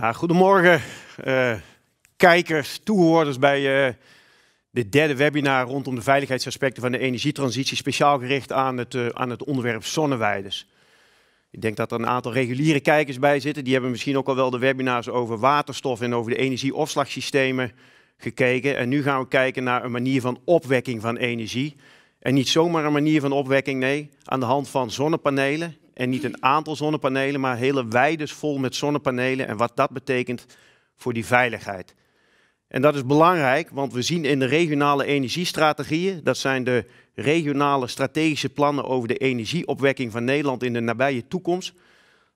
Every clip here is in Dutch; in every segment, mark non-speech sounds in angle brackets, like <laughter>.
Ja, goedemorgen, eh, kijkers, toehoorders bij eh, de dit derde webinar rondom de veiligheidsaspecten van de energietransitie, speciaal gericht aan het, eh, aan het onderwerp zonneweiders. Ik denk dat er een aantal reguliere kijkers bij zitten. Die hebben misschien ook al wel de webinars over waterstof en over de energieopslagsystemen gekeken. En nu gaan we kijken naar een manier van opwekking van energie. En niet zomaar een manier van opwekking, nee, aan de hand van zonnepanelen en niet een aantal zonnepanelen, maar hele weides vol met zonnepanelen en wat dat betekent voor die veiligheid. En dat is belangrijk, want we zien in de regionale energiestrategieën, dat zijn de regionale strategische plannen over de energieopwekking van Nederland in de nabije toekomst,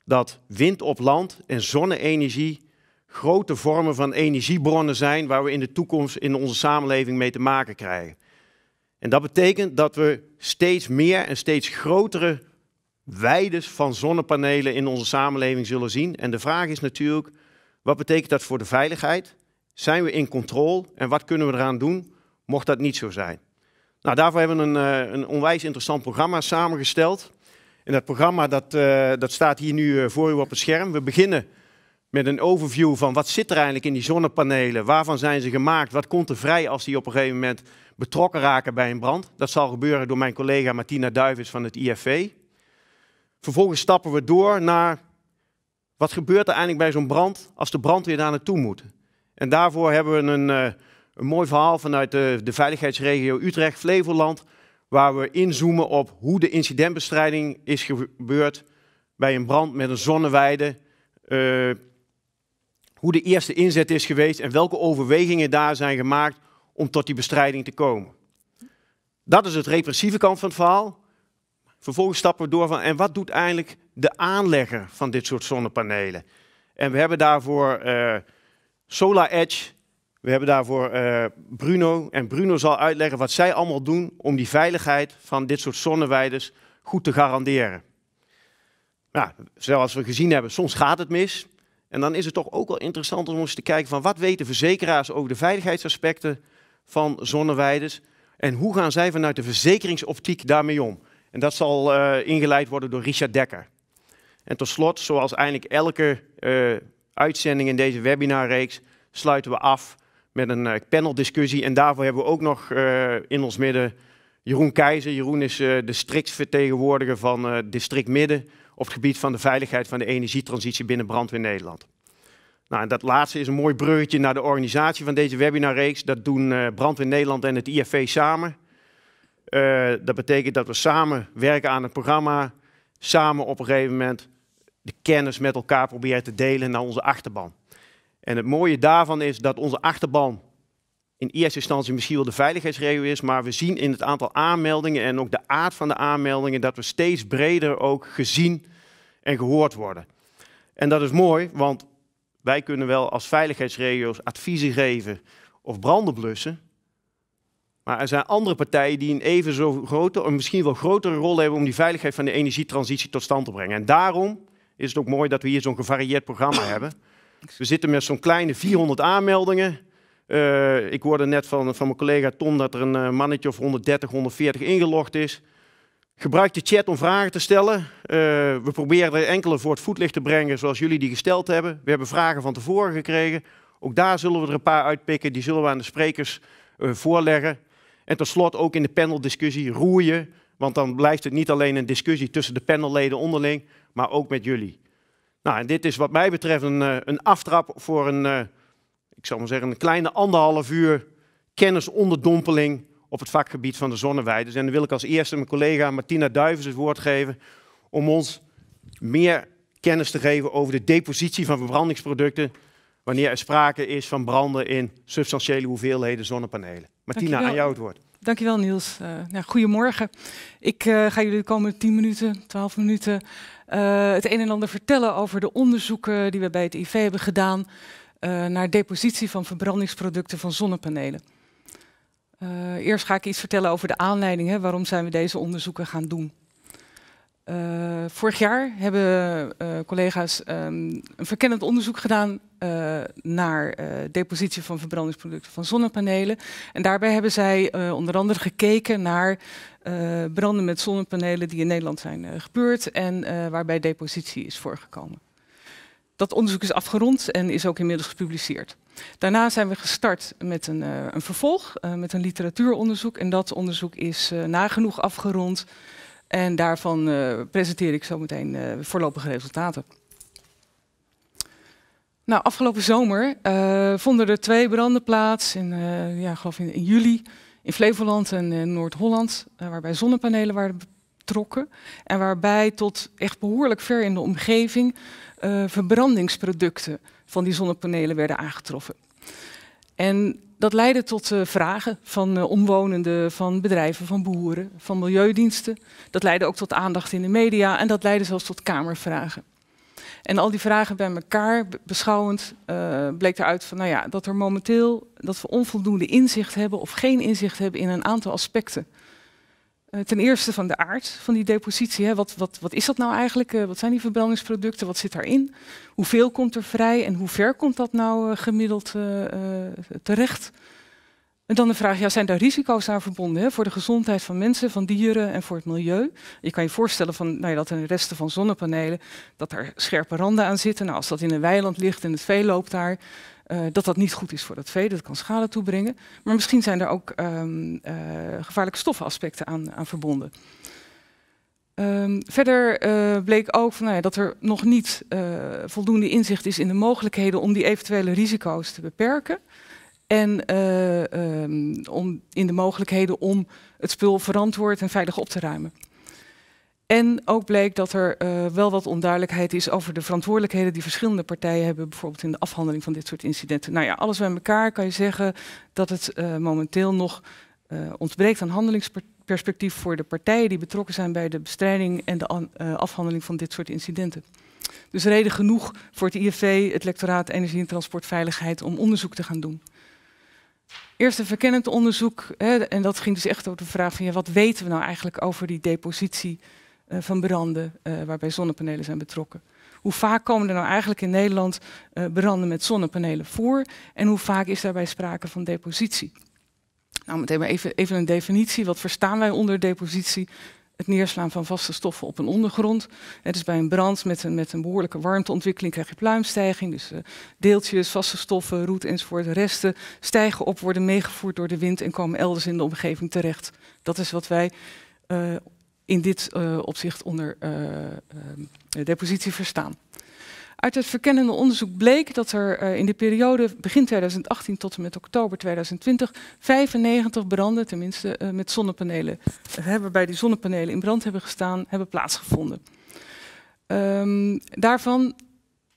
dat wind op land en zonne-energie grote vormen van energiebronnen zijn waar we in de toekomst in onze samenleving mee te maken krijgen. En dat betekent dat we steeds meer en steeds grotere weides van zonnepanelen in onze samenleving zullen zien. En de vraag is natuurlijk, wat betekent dat voor de veiligheid? Zijn we in controle en wat kunnen we eraan doen, mocht dat niet zo zijn? Nou, daarvoor hebben we een, eh, een onwijs interessant programma samengesteld. En dat programma dat, eh, dat staat hier nu eh, voor u op het scherm. We beginnen met een overview van wat zit er eigenlijk in die zonnepanelen, waarvan zijn ze gemaakt, wat komt er vrij als die op een gegeven moment betrokken raken bij een brand. Dat zal gebeuren door mijn collega Martina Duivens van het IFV. Vervolgens stappen we door naar wat gebeurt er eigenlijk bij zo'n brand als de brandweer daar naartoe moet. En daarvoor hebben we een, eh, een mooi verhaal vanuit de, de veiligheidsregio Utrecht-Flevoland, waar we inzoomen op hoe de incidentbestrijding is gebeurd bij een brand met een zonneweide. Uh, hoe de eerste inzet is geweest en welke overwegingen daar zijn gemaakt om tot die bestrijding te komen. Dat is het repressieve kant van het verhaal. Vervolgens stappen we door van, en wat doet eigenlijk de aanlegger van dit soort zonnepanelen? En we hebben daarvoor uh, Solar Edge, we hebben daarvoor eh, Bruno. En Bruno zal uitleggen wat zij allemaal doen om die veiligheid van dit soort zonneweiders goed te garanderen. Nou, zoals we gezien hebben, soms gaat het mis. En dan is het toch ook wel interessant om eens te kijken van wat weten verzekeraars over de veiligheidsaspecten van zonneweiders. En hoe gaan zij vanuit de verzekeringsoptiek daarmee om? En dat zal eh, ingeleid worden door Richard Dekker. En tot slot, zoals eigenlijk elke eh, uitzending in deze webinarreeks, sluiten we af met een uh, paneldiscussie. En daarvoor hebben we ook nog in ons midden Jeroen Keizer. Jeroen is de districtsvertegenwoordiger van district Midden op het gebied van de veiligheid van de energietransitie binnen Brandweer Nederland. Nou, en dat laatste is een mooi bruggetje naar de organisatie van deze webinarreeks. Dat doen Brandweer Nederland en het IFV samen. Eh, dat betekent dat we samen werken aan het programma, samen op een gegeven moment de kennis met elkaar proberen te delen naar onze achterban. En het mooie daarvan is dat onze achterban in eerste instantie misschien wel de veiligheidsregio is, maar we zien in het aantal aanmeldingen en ook de aard van de aanmeldingen dat we steeds breder ook gezien en gehoord worden. En dat is mooi, want wij kunnen wel als veiligheidsregio's adviezen geven of branden blussen, maar er zijn andere partijen die een even zo grote, of misschien wel grotere rol hebben om die veiligheid van de energietransitie tot stand te brengen. En daarom is het ook mooi dat we hier zo'n gevarieerd programma <clears throat> hebben. We zitten met zo'n kleine 400 aanmeldingen. Uh, ik hoorde net van, van mijn collega Tom dat er een eh, mannetje of 130, 140 ingelogd is. Gebruik de chat om vragen te stellen. Eh, we proberen er enkele voor het voetlicht te brengen zoals jullie die gesteld hebben. We hebben vragen van tevoren gekregen. Ook daar zullen we er een paar uitpikken. Die zullen we aan de sprekers voorleggen. En tot slot ook in de paneldiscussie roeien, want dan blijft het niet alleen een discussie tussen de panelleden onderling, maar ook met jullie. Nou, en dit is wat mij betreft een, eh, een aftrap voor een, eh, ik zal maar zeggen, een kleine anderhalf uur kennisonderdompeling op het vakgebied van de zonneweiders. En dan wil ik als eerste mijn collega Martina Duivens het woord geven om ons meer kennis te geven over de depositie van verbrandingsproducten wanneer er sprake is van branden in substantiële hoeveelheden zonnepanelen. Martina, aan jou het woord. Dankjewel Niels. Uh, nou, goedemorgen. Ik eh, ga jullie de komende 10 minuten, 12 minuten eh, het een en ander vertellen over de onderzoeken die we bij het IV hebben gedaan naar depositie van verbrandingsproducten van zonnepanelen. eerst ga ik iets vertellen over de aanleidingen, waarom zijn we deze onderzoeken gaan doen. Eh, vorig jaar hebben eh, collega's ehm, een verkennend onderzoek gedaan eh, naar depositie van verbrandingsproducten van zonnepanelen. En daarbij hebben zij onder andere gekeken naar branden met zonnepanelen die in Nederland zijn gebeurd en waarbij depositie is voorgekomen. Dat onderzoek is afgerond en is ook inmiddels gepubliceerd. Daarna zijn we gestart met een, een vervolg, met een literatuuronderzoek. En dat onderzoek is nagenoeg afgerond en daarvan eh, presenteer ik zometeen uh, voorlopige resultaten. Nou, afgelopen zomer eh, vonden er twee branden plaats, in, ja, geloof in, in, juli, in Flevoland en Noord-Holland, waarbij zonnepanelen waren betrokken en waarbij tot echt behoorlijk ver in de omgeving verbrandingsproducten van die zonnepanelen werden aangetroffen. En dat leidde tot eh, vragen van eh, omwonenden, van bedrijven, van boeren, van milieudiensten. Dat leidde ook tot aandacht in de media en dat leidde zelfs tot kamervragen. En al die vragen bij elkaar beschouwend uh, bleek eruit van, nou ja, dat er momenteel dat we onvoldoende inzicht hebben of geen inzicht hebben in een aantal aspecten eh, ten eerste van de aard van die depositie. Hè. Wat, wat, wat, is dat nou eigenlijk? Eh, wat zijn die verbrandingsproducten? Wat zit daarin? Hoeveel komt er vrij en hoe ver komt dat nou eh, gemiddeld terecht? En dan de vraag, ja, zijn daar risico's aan verbonden hè? voor de gezondheid van mensen, van dieren en voor het milieu? Je kan je voorstellen van, nou ja, dat er de resten van zonnepanelen, dat daar scherpe randen aan zitten. Nou, als dat in een weiland ligt en het vee loopt daar, eh, dat dat niet goed is voor dat vee, dat kan schade toebrengen. Maar misschien zijn er ook ehm, eh, gevaarlijke stoffenaspecten aan, aan verbonden. Ehm, verder eh, bleek ook van, nou ja, dat er nog niet voldoende inzicht is in de mogelijkheden om die eventuele risico's te beperken. En ehm, in de mogelijkheden om het spul verantwoord en veilig op te ruimen. En ook bleek dat er eh, wel wat onduidelijkheid is over de verantwoordelijkheden die verschillende partijen hebben, bijvoorbeeld in de afhandeling van dit soort incidenten. Nou ja, alles bij elkaar kan je zeggen dat het eh, momenteel nog uh, ontbreekt aan handelingsperspectief voor de partijen die betrokken zijn bij de bestrijding en de afhandeling van dit soort incidenten. Dus reden genoeg voor het IFV, het lectoraat Energie en Transportveiligheid, om onderzoek te gaan doen. Eerst een verkennend onderzoek, hè, en dat ging dus echt over de vraag van ja, wat weten we nou eigenlijk over die depositie eh, van branden eh, waarbij zonnepanelen zijn betrokken. Hoe vaak komen er nou eigenlijk in Nederland eh, branden met zonnepanelen voor en hoe vaak is daarbij sprake van depositie? Nou, meteen maar even, even een definitie. Wat verstaan wij onder depositie? het neerslaan van vaste stoffen op een ondergrond. Het is bij een brand met een, met een behoorlijke warmteontwikkeling krijg je pluimstijging. Dus deeltjes, vaste stoffen, roet enzovoort, resten stijgen op, worden meegevoerd door de wind en komen elders in de omgeving terecht. Dat is wat wij uh, in dit eh, opzicht onder eh, eh, depositie verstaan. Uit het verkennende onderzoek bleek dat er in de periode begin 2018 tot en met oktober 2020 95 branden, tenminste met zonnepanelen, waarbij bij die zonnepanelen in brand hebben gestaan, hebben plaatsgevonden. Ehm, daarvan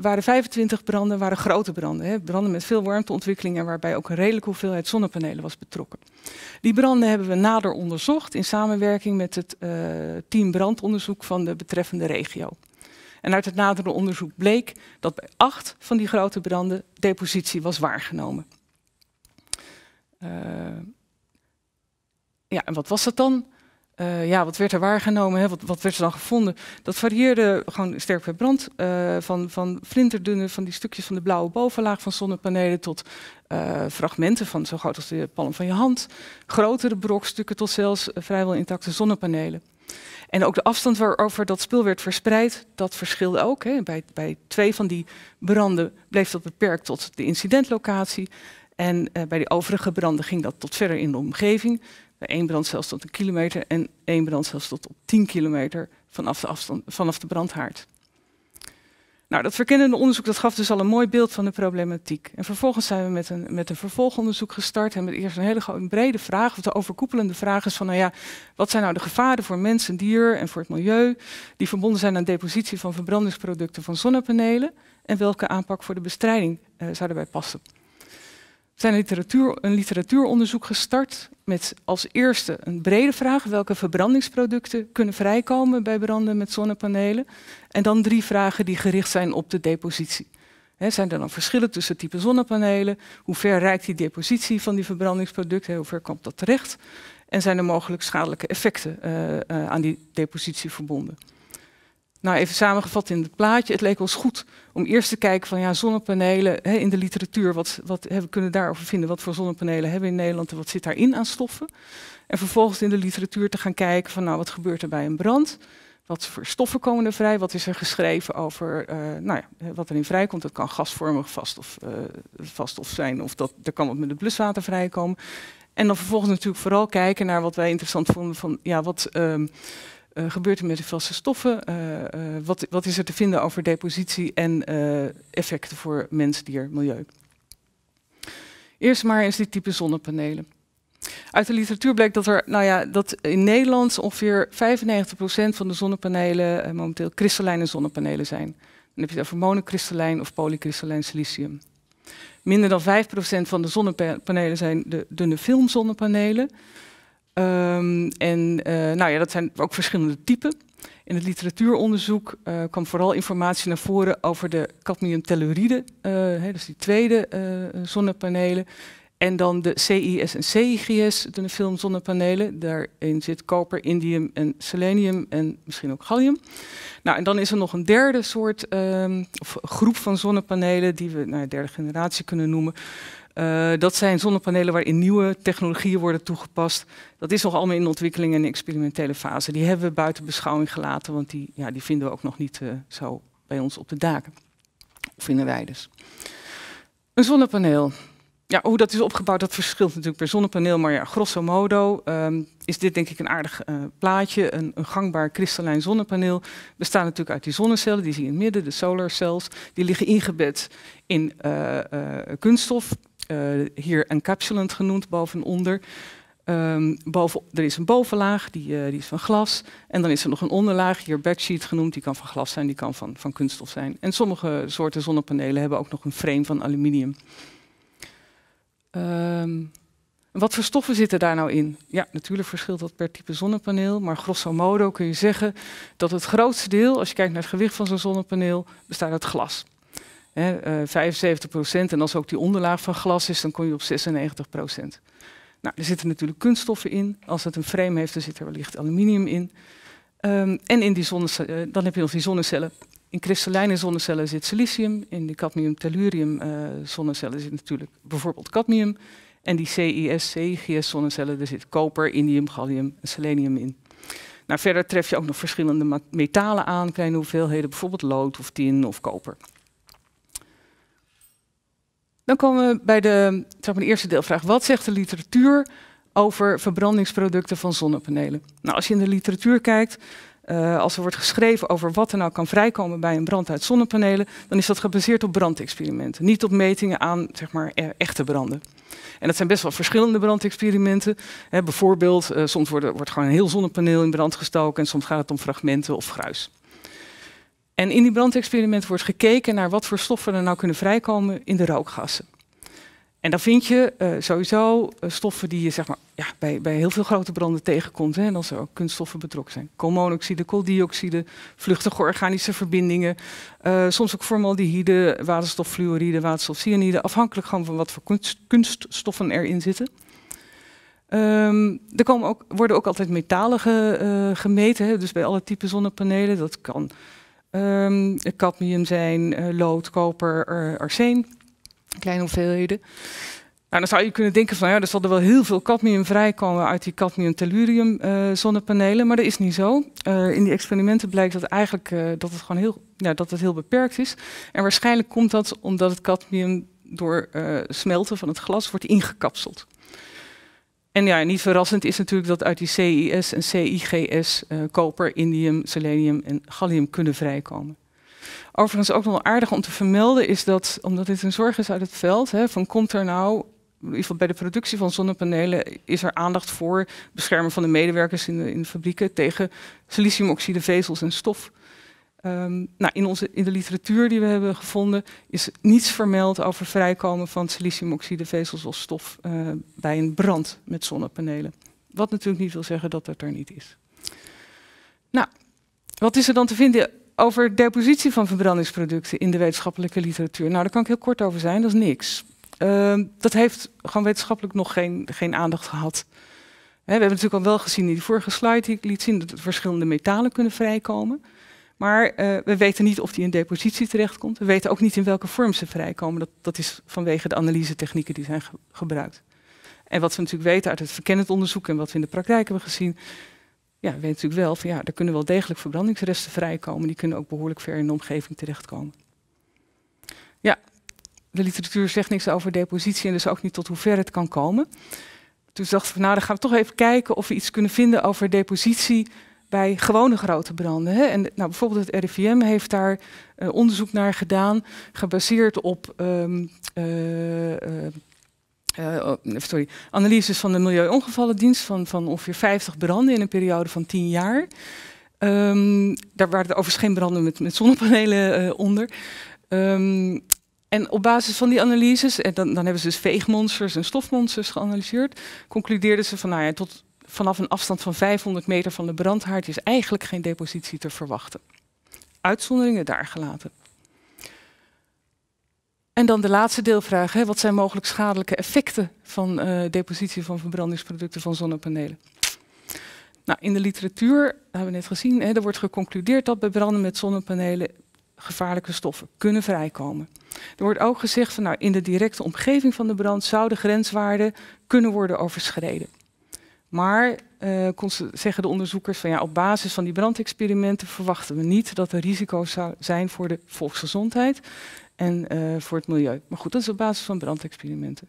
waren 25 branden waren grote branden. Hè? Branden met veel warmteontwikkeling en waarbij ook een redelijke hoeveelheid zonnepanelen was betrokken. Die branden hebben we nader onderzocht in samenwerking met het eh, team brandonderzoek van de betreffende regio. En uit het nadere onderzoek bleek dat bij acht van die grote branden depositie was waargenomen. Eh, ja, en wat was dat dan? Eh, ja, wat werd er waargenomen, hè? Wat, wat, werd er dan gevonden? Dat varieerde gewoon sterk per brand. Eh, van, van flinterdunne, van die stukjes van de blauwe bovenlaag van zonnepanelen tot eh, fragmenten van zo groot als de palm van je hand. Grotere brokstukken tot zelfs vrijwel intacte zonnepanelen. En ook de afstand waarover dat spul werd verspreid, dat verschilde ook. Hè? Bij, bij twee van die branden bleef dat beperkt tot de incidentlocatie. En bij de overige branden ging dat tot verder in de omgeving. Bij één zelfs tot een kilometer en één brandcel tot op 10 kilometer vanaf de, afstand, vanaf de brandhaard. Nou, dat verkennende onderzoek dat gaf dus al een mooi beeld van de problematiek. En vervolgens zijn we met een, met een vervolgonderzoek gestart. En met eerst een hele een brede vraag, of de overkoepelende vraag is van, nou ja, wat zijn nou de gevaren voor mens en dier en voor het milieu, die verbonden zijn aan de depositie van verbrandingsproducten van zonnepanelen, en welke aanpak voor de bestrijding eh, zou erbij passen zijn literatuur, een literatuuronderzoek gestart met als eerste een brede vraag welke verbrandingsproducten kunnen vrijkomen bij branden met zonnepanelen. En dan drie vragen die gericht zijn op de depositie. zijn er dan verschillen tussen type zonnepanelen? Hoe ver reikt die depositie van die verbrandingsproducten? Hoe ver komt dat terecht? En zijn er mogelijk schadelijke effecten eh, eh, aan die depositie verbonden? Nou, even samengevat in het plaatje. Het leek ons goed om eerst te kijken van ja, zonnepanelen hè, in de literatuur. Wat, wat kunnen we kunnen daarover vinden? Wat voor zonnepanelen hebben we in Nederland en wat zit daarin aan stoffen? En vervolgens in de literatuur te gaan kijken van nou, wat gebeurt er bij een brand? Wat voor stoffen komen er vrij? Wat is er geschreven over uh, nou ja, wat erin vrijkomt? Dat kan gasvormig vast of, uh, zijn, of dat, er kan wat met het bluswater vrijkomen. En dan vervolgens natuurlijk vooral kijken naar wat wij interessant vonden van ja, wat. Ehm, eh, gebeurt er met de vaste stoffen? Eh, eh, wat, wat, is er te vinden over depositie en effecten voor mens, dier, milieu? Eerst maar eens dit type zonnepanelen. Uit de literatuur blijkt dat er, nou ja, dat in Nederland ongeveer 95% van de zonnepanelen momenteel kristallijne zonnepanelen zijn. Dan heb je het over monokristallijn of polykristallijn silicium. Minder dan 5% van de zonnepanelen zijn de dunne filmzonnepanelen. Ehm, en eh, nou ja, dat zijn ook verschillende typen. In het literatuuronderzoek eh, kwam vooral informatie naar voren over de cadmiumtelluride, uh, eh, dus die tweede zonnepanelen. En dan de CIS en CIGS, de filmzonnepanelen. Daarin zit koper, indium en selenium en misschien ook gallium. Nou, en dan is er nog een derde soort ehm, of groep van zonnepanelen die we nou, derde generatie kunnen noemen. Eh, dat zijn zonnepanelen waarin nieuwe technologieën worden toegepast. Dat is nog allemaal in ontwikkeling en experimentele fase. Die hebben we buiten beschouwing gelaten, want die, ja, die vinden we ook nog niet eh, zo bij ons op de daken. Of vinden wij dus Een zonnepaneel. Ja, hoe dat is opgebouwd, dat verschilt natuurlijk per zonnepaneel. Maar ja, grosso modo ehm, is dit denk ik een aardig eh, plaatje. Een, een, gangbaar kristallijn zonnepaneel bestaat natuurlijk uit die zonnecellen. Die zie je in het midden, de solar cells. Die liggen ingebed in kunststof eh, hier encapsulant genoemd, bovenonder. Um, boven, er is een bovenlaag, die, eh, die, is van glas. En dan is er nog een onderlaag, hier backsheet genoemd. Die kan van glas zijn, die kan van, van kunststof zijn. En sommige soorten zonnepanelen hebben ook nog een frame van aluminium. Ehm, wat voor stoffen zitten daar nou in? Ja, natuurlijk verschilt dat per type zonnepaneel. Maar grosso modo kun je zeggen dat het grootste deel, als je kijkt naar het gewicht van zo'n zonnepaneel, bestaat uit glas. 75 eh, En als ook die onderlaag van glas is, dan kom je op 96 procent. Nou, er zitten natuurlijk kunststoffen in. Als het een frame heeft, dan zit er wellicht aluminium in. Ehm, en in die zonne eh, dan heb je nog die zonnecellen. In kristallijne zonnecellen zit silicium. In de cadmium-tellurium eh, zonnecellen zit natuurlijk bijvoorbeeld cadmium. En die CIS, CIGS zonnecellen, daar zit koper, indium, gallium en selenium in. Nou, verder tref je ook nog verschillende metalen aan, kleine hoeveelheden, bijvoorbeeld lood of tin of koper. Dan komen we bij de, zeg maar, de eerste deelvraag. Wat zegt de literatuur over verbrandingsproducten van zonnepanelen? Nou, als je in de literatuur kijkt, eh, als er wordt geschreven over wat er nou kan vrijkomen bij een brand uit zonnepanelen, dan is dat gebaseerd op brandexperimenten, niet op metingen aan zeg maar, e-, echte branden. En dat zijn best wel verschillende brandexperimenten. bijvoorbeeld, eh, soms wordt, wordt gewoon een heel zonnepaneel in brand gestoken en soms gaat het om fragmenten of gruis. En in die brandexperiment wordt gekeken naar wat voor stoffen er nou kunnen vrijkomen in de rookgassen. En dan vind je eh, sowieso eh, stoffen die je zeg maar, ja, bij, bij heel veel grote branden tegenkomt. Hè, en als er ook kunststoffen betrokken zijn. Koolmonoxide, kooldioxide, vluchtige organische verbindingen. Eh, soms ook formaldehyde, waterstoffluoride, waterstofcyanide. Afhankelijk gewoon van wat voor kunststoffen erin zitten. Ehm, er komen ook, worden ook altijd metalen gemeten. Hè, dus bij alle typen zonnepanelen. Dat kan um, cadmium zijn, eh, lood, koper, eh, arsen, kleine hoeveelheden. Nou, dan zou je kunnen denken van ja, er zal er wel heel veel cadmium vrijkomen uit die cadmium-tellurium eh, zonnepanelen, maar dat is niet zo. in die experimenten blijkt dat eigenlijk dat het gewoon heel, ja, dat het heel beperkt is. En waarschijnlijk komt dat omdat het cadmium door smelten van het glas wordt ingekapseld. En ja, niet verrassend is natuurlijk dat uit die CIS en CIGS eh, koper, indium, selenium en gallium kunnen vrijkomen. Overigens ook nog aardig om te vermelden is dat, omdat dit een zorg is uit het veld, hè, van komt er nou in ieder geval bij de productie van zonnepanelen is er aandacht voor beschermen van de medewerkers in de, in de fabrieken tegen siliciumoxide, vezels en stof. Ehm, nou, in, onze, in de literatuur die we hebben gevonden is niets vermeld over vrijkomen van siliciumoxide vezels als stof eh, bij een brand met zonnepanelen. Wat natuurlijk niet wil zeggen dat dat er niet is. Nou, wat is er dan te vinden over depositie van verbrandingsproducten in de wetenschappelijke literatuur? Nou, daar kan ik heel kort over zijn, dat is niks. Ehm, dat heeft gewoon wetenschappelijk nog geen, geen aandacht gehad. we hebben natuurlijk al wel gezien in die vorige slide die ik liet zien dat er verschillende metalen kunnen vrijkomen. Maar eh, we weten niet of die in depositie terechtkomt. We weten ook niet in welke vorm ze vrijkomen. Dat, dat is vanwege de analysetechnieken die zijn gebruikt. En wat we natuurlijk weten uit het verkennend onderzoek en wat we in de praktijk hebben gezien, ja, we weten natuurlijk wel van ja, er kunnen wel degelijk verbrandingsresten vrijkomen. Die kunnen ook behoorlijk ver in de omgeving terechtkomen. Ja, de literatuur zegt niks over depositie en dus ook niet tot hoe ver het kan komen. Toen dachten we, nou dan gaan we toch even kijken of we iets kunnen vinden over depositie bij gewone grote branden. Hè? En nou, bijvoorbeeld het RIVM heeft daar eh, onderzoek naar gedaan, gebaseerd op um, uh, sorry, analyses van de Milieuongevallendienst van, van ongeveer 50 branden in een periode van 10 jaar. Ehm, daar waren er overigens geen branden met, met zonnepanelen onder. Ehm, en op basis van die analyses, en dan, dan hebben ze dus veegmonsters en stofmonsters geanalyseerd, concludeerden ze van nou ja, tot vanaf een afstand van 500 meter van de brandhaard is eigenlijk geen depositie te verwachten. Uitzonderingen daar gelaten. En dan de laatste deelvraag. Hè. Wat zijn mogelijk schadelijke effecten van uh, depositie van verbrandingsproducten van zonnepanelen? Nou, in de literatuur, hebben we net gezien, hè, er wordt geconcludeerd dat bij branden met zonnepanelen gevaarlijke stoffen kunnen vrijkomen. Er wordt ook gezegd van nou, in de directe omgeving van de brand zouden grenswaarden kunnen worden overschreden. Maar eh, zeggen de onderzoekers van ja, op basis van die brandexperimenten verwachten we niet dat er risico's zou zijn voor de volksgezondheid en eh, voor het milieu. Maar goed, dat is op basis van brandexperimenten.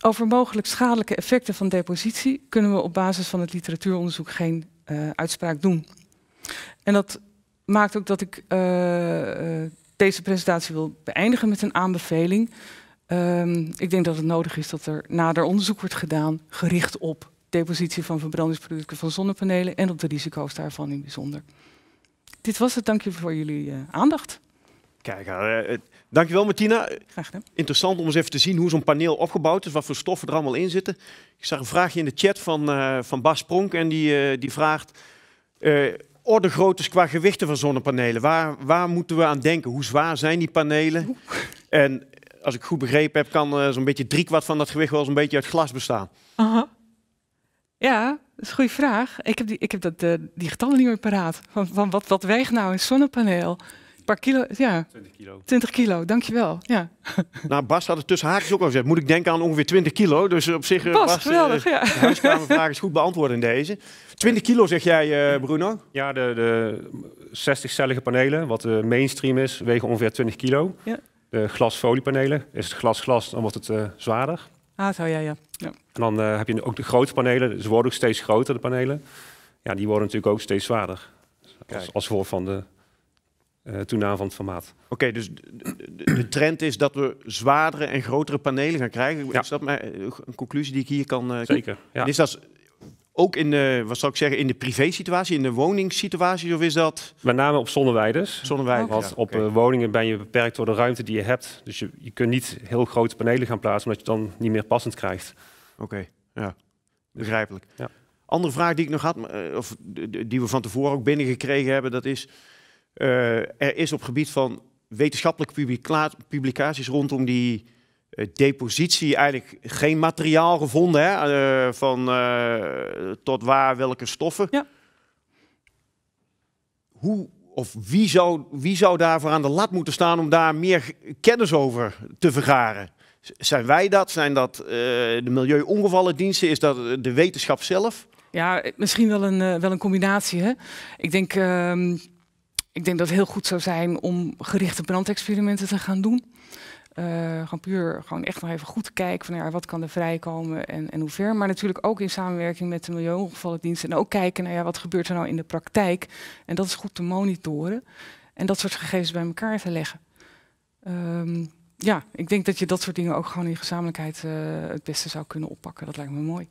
Over mogelijk schadelijke effecten van depositie kunnen we op basis van het literatuuronderzoek geen eh, uitspraak doen. En dat maakt ook dat ik deze presentatie wil beëindigen met een aanbeveling. Ehm, ik denk dat het nodig is dat er nader onderzoek wordt gedaan gericht op depositie van verbrandingsproducten van zonnepanelen en op de risico's daarvan in bijzonder. Dit was het. Dank je voor jullie eh, aandacht. Kijk, uh, eh, dankjewel Martina. Graag gedaan. Interessant om eens even te zien hoe zo'n paneel opgebouwd is, wat voor stoffen er allemaal in zitten. Ik zag een vraagje in de chat van, eh, van Bas Pronk en die, die vraagt orde groottes qua gewichten van zonnepanelen. Waar, waar moeten we aan denken? Hoe zwaar zijn die panelen? En als ik goed begrepen heb, kan zo'n beetje driekwart van dat gewicht wel een beetje uit glas bestaan. Ja, dat is een goede vraag. Ik heb, die, ik heb dat, eh, die getallen niet meer paraat. Van, van wat, wat weegt nou een zonnepaneel? paar kilo, ja. 20 kilo. 20 kilo, dankjewel. Ja. <laughs> Nou, Bas had het tussen haakjes ook al gezegd. Moet ik denken aan ongeveer 20 kilo. Dus op zich, eh, Bas, Bas geweldig, uh, ja. de vragen is goed beantwoord in deze. 20 kilo zeg jij, Bruno? Ja, de, de 60-cellige panelen, wat de mainstream is, wegen ongeveer 20 kilo. Ja. De glasfoliepanelen, is het glas glas, dan wordt het zwaarder. Ah, zo, ja, ja. Ja. En dan eh, heb je ook de grote panelen, ze worden ook steeds groter, de panelen. Ja, die worden natuurlijk ook steeds zwaarder. Dus als, als voor van de uh, toename van het formaat. Oké, dus de, trend is dat we zwaardere en grotere panelen gaan krijgen. Is dat maar eh, een conclusie die ik hier kan... Zeker, ja. Is dat ook in de, wat zou ik zeggen, in de privé-situatie, in de woningssituatie, of is dat? Met name op zonnewijders Want op eh, woningen ben je beperkt door de ruimte die je hebt. Dus je, je kunt niet heel grote panelen gaan plaatsen, omdat je dan niet meer passend krijgt. Oké, ja, begrijpelijk. Ja. Andere vraag die ik nog had, eh, of die we van tevoren ook binnengekregen hebben, dat is: eh, er is op gebied van wetenschappelijke publicaties rondom die eh, depositie eigenlijk geen materiaal gevonden hè, eh, van eh, tot waar welke stoffen. Ja. Hoe, of wie zou, wie zou daarvoor aan de lat moeten staan om daar meer kennis over te vergaren? Zijn wij dat? Zijn dat uh, de diensten Is dat de wetenschap zelf? Ja, misschien wel een, wel een combinatie. Hè? Ik, denk, ehm, ik denk dat het heel goed zou zijn om gerichte brandexperimenten te gaan doen. Eh, gewoon puur gewoon echt nog even goed kijken van ja, wat kan er vrijkomen en, en hoe ver. Maar natuurlijk ook in samenwerking met de milieuongevallendienst. En ook kijken naar ja, wat gebeurt er nou in de praktijk. En dat is goed te monitoren. En dat soort gegevens bij elkaar te leggen. Ehm, ja, ik denk dat je dat soort dingen ook gewoon in gezamenlijkheid eh, het beste zou kunnen oppakken. Dat lijkt me mooi.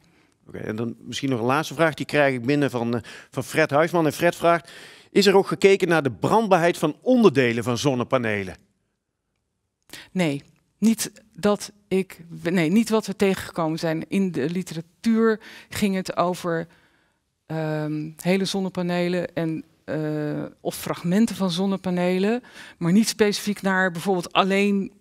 Oké, en dan misschien nog een laatste vraag. Die krijg ik binnen van, eh, van Fred Huisman. En Fred vraagt, is er ook gekeken naar de brandbaarheid van onderdelen van zonnepanelen? Nee, niet dat ik. Nee, niet wat we tegengekomen zijn. In de literatuur ging het over ehm, hele zonnepanelen en. Eh, of fragmenten van zonnepanelen, maar niet specifiek naar bijvoorbeeld alleen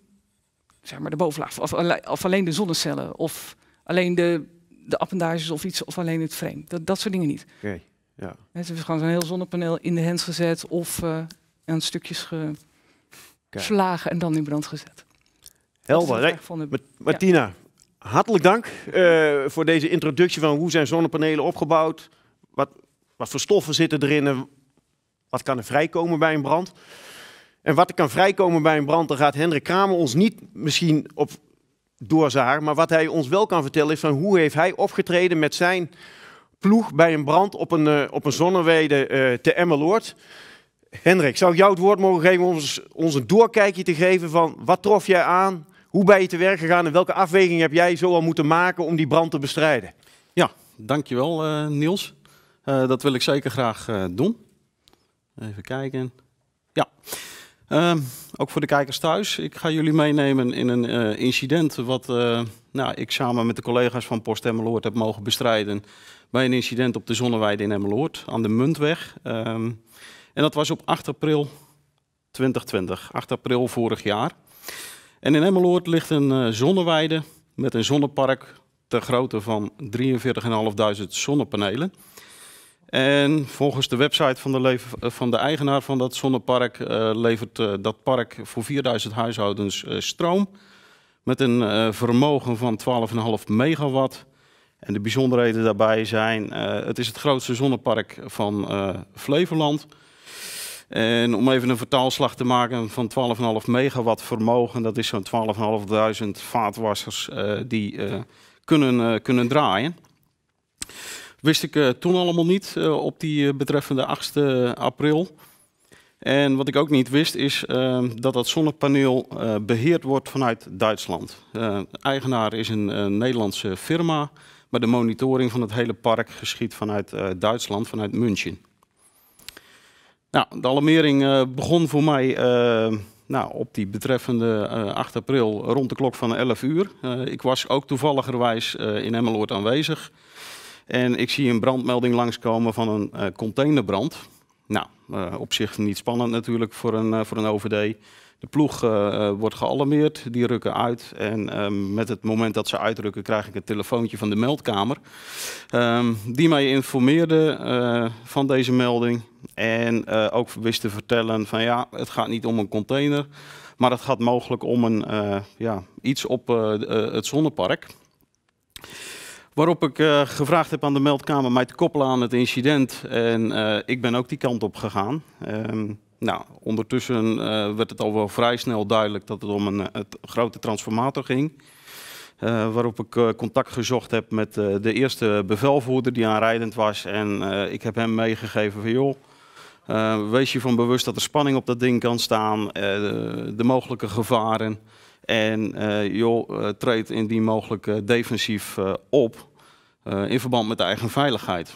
zeg maar, de bovenlaag, of, of alleen de zonnecellen, of alleen de, de appendages of iets, of alleen het frame. Dat, dat soort dingen niet. Oké. Okay, ja. hebben gewoon zo'n heel zonnepaneel in de hens gezet of uh, aan stukjes ge, Vlagen en dan in brand gezet. Helder. Martina, hartelijk dank eh, voor deze introductie van hoe zijn zonnepanelen opgebouwd. Wat, wat voor stoffen zitten erin wat kan er vrijkomen bij een brand. En wat er kan vrijkomen bij een brand, daar gaat Hendrik Kramer ons niet misschien op doorzaar. Maar wat hij ons wel kan vertellen is van hoe heeft hij opgetreden met zijn ploeg bij een brand op een, uh, op een zonneweide eh, te Emmeloord. Hendrik, zou ik jou het woord mogen geven om ons, een doorkijkje te geven van wat trof jij aan, hoe ben je te werk gegaan en welke afweging heb jij zoal moeten maken om die brand te bestrijden? Ja, dankjewel uh, Niels. Eh, dat wil ik zeker graag eh, doen. Even kijken. Ja, ehm, ook voor de kijkers thuis. Ik ga jullie meenemen in een incident wat nou, ik samen met de collega's van Post Emmeloord heb mogen bestrijden. Bij een incident op de Zonneweide in Emmeloord aan de Muntweg. Ehm, en dat was op 8 april 2020, 8 april vorig jaar. En in Emmeloord ligt een eh, zonneweide met een zonnepark ter grootte van 43.500 zonnepanelen. En volgens de website van de, eh, van de eigenaar van dat zonnepark eh, levert dat park voor 4000 huishoudens stroom. Met een vermogen van 12,5 megawatt. En de bijzonderheden daarbij zijn, het is het grootste zonnepark van Flevoland. En om even een vertaalslag te maken van 12,5 megawatt vermogen, dat is zo'n 12.500 vaatwassers eh, die eh, kunnen, eh, kunnen draaien. Wist ik toen allemaal niet op die betreffende 8 april. En wat ik ook niet wist is dat dat zonnepaneel beheerd wordt vanuit Duitsland. eigenaar is een Nederlandse firma, maar de monitoring van het hele park geschiet vanuit Duitsland, vanuit München. Nou, de alarmering eh, begon voor mij eh, nou, op die betreffende 8 eh, april rond de klok van 11 uur. ik was ook toevalligerwijs in Emmeloord aanwezig. En ik zie een brandmelding langskomen van een containerbrand. Nou, op zich niet spannend natuurlijk voor een, voor een OVD. De ploeg uh, wordt gealarmeerd, die rukken uit. En ehm, met het moment dat ze uitrukken, krijg ik een telefoontje van de meldkamer. Ehm, die mij informeerde eh, van deze melding. En ook wist te vertellen van ja, het gaat niet om een container. Maar het gaat mogelijk om een, ja, iets op het zonnepark. Waarop ik gevraagd heb aan de meldkamer mij te koppelen aan het incident. En ik ben ook die kant op gegaan. Um, nou, ondertussen eh, werd het al wel vrij snel duidelijk dat het om een eh, grote transformator ging. Eh, waarop ik contact gezocht heb met de eerste bevelvoerder die aanrijdend was. En ik heb hem meegegeven van joh, wees je van bewust dat er spanning op dat ding kan staan, de, de, mogelijke gevaren. En joh, treed indien mogelijk defensief op in verband met de eigen veiligheid.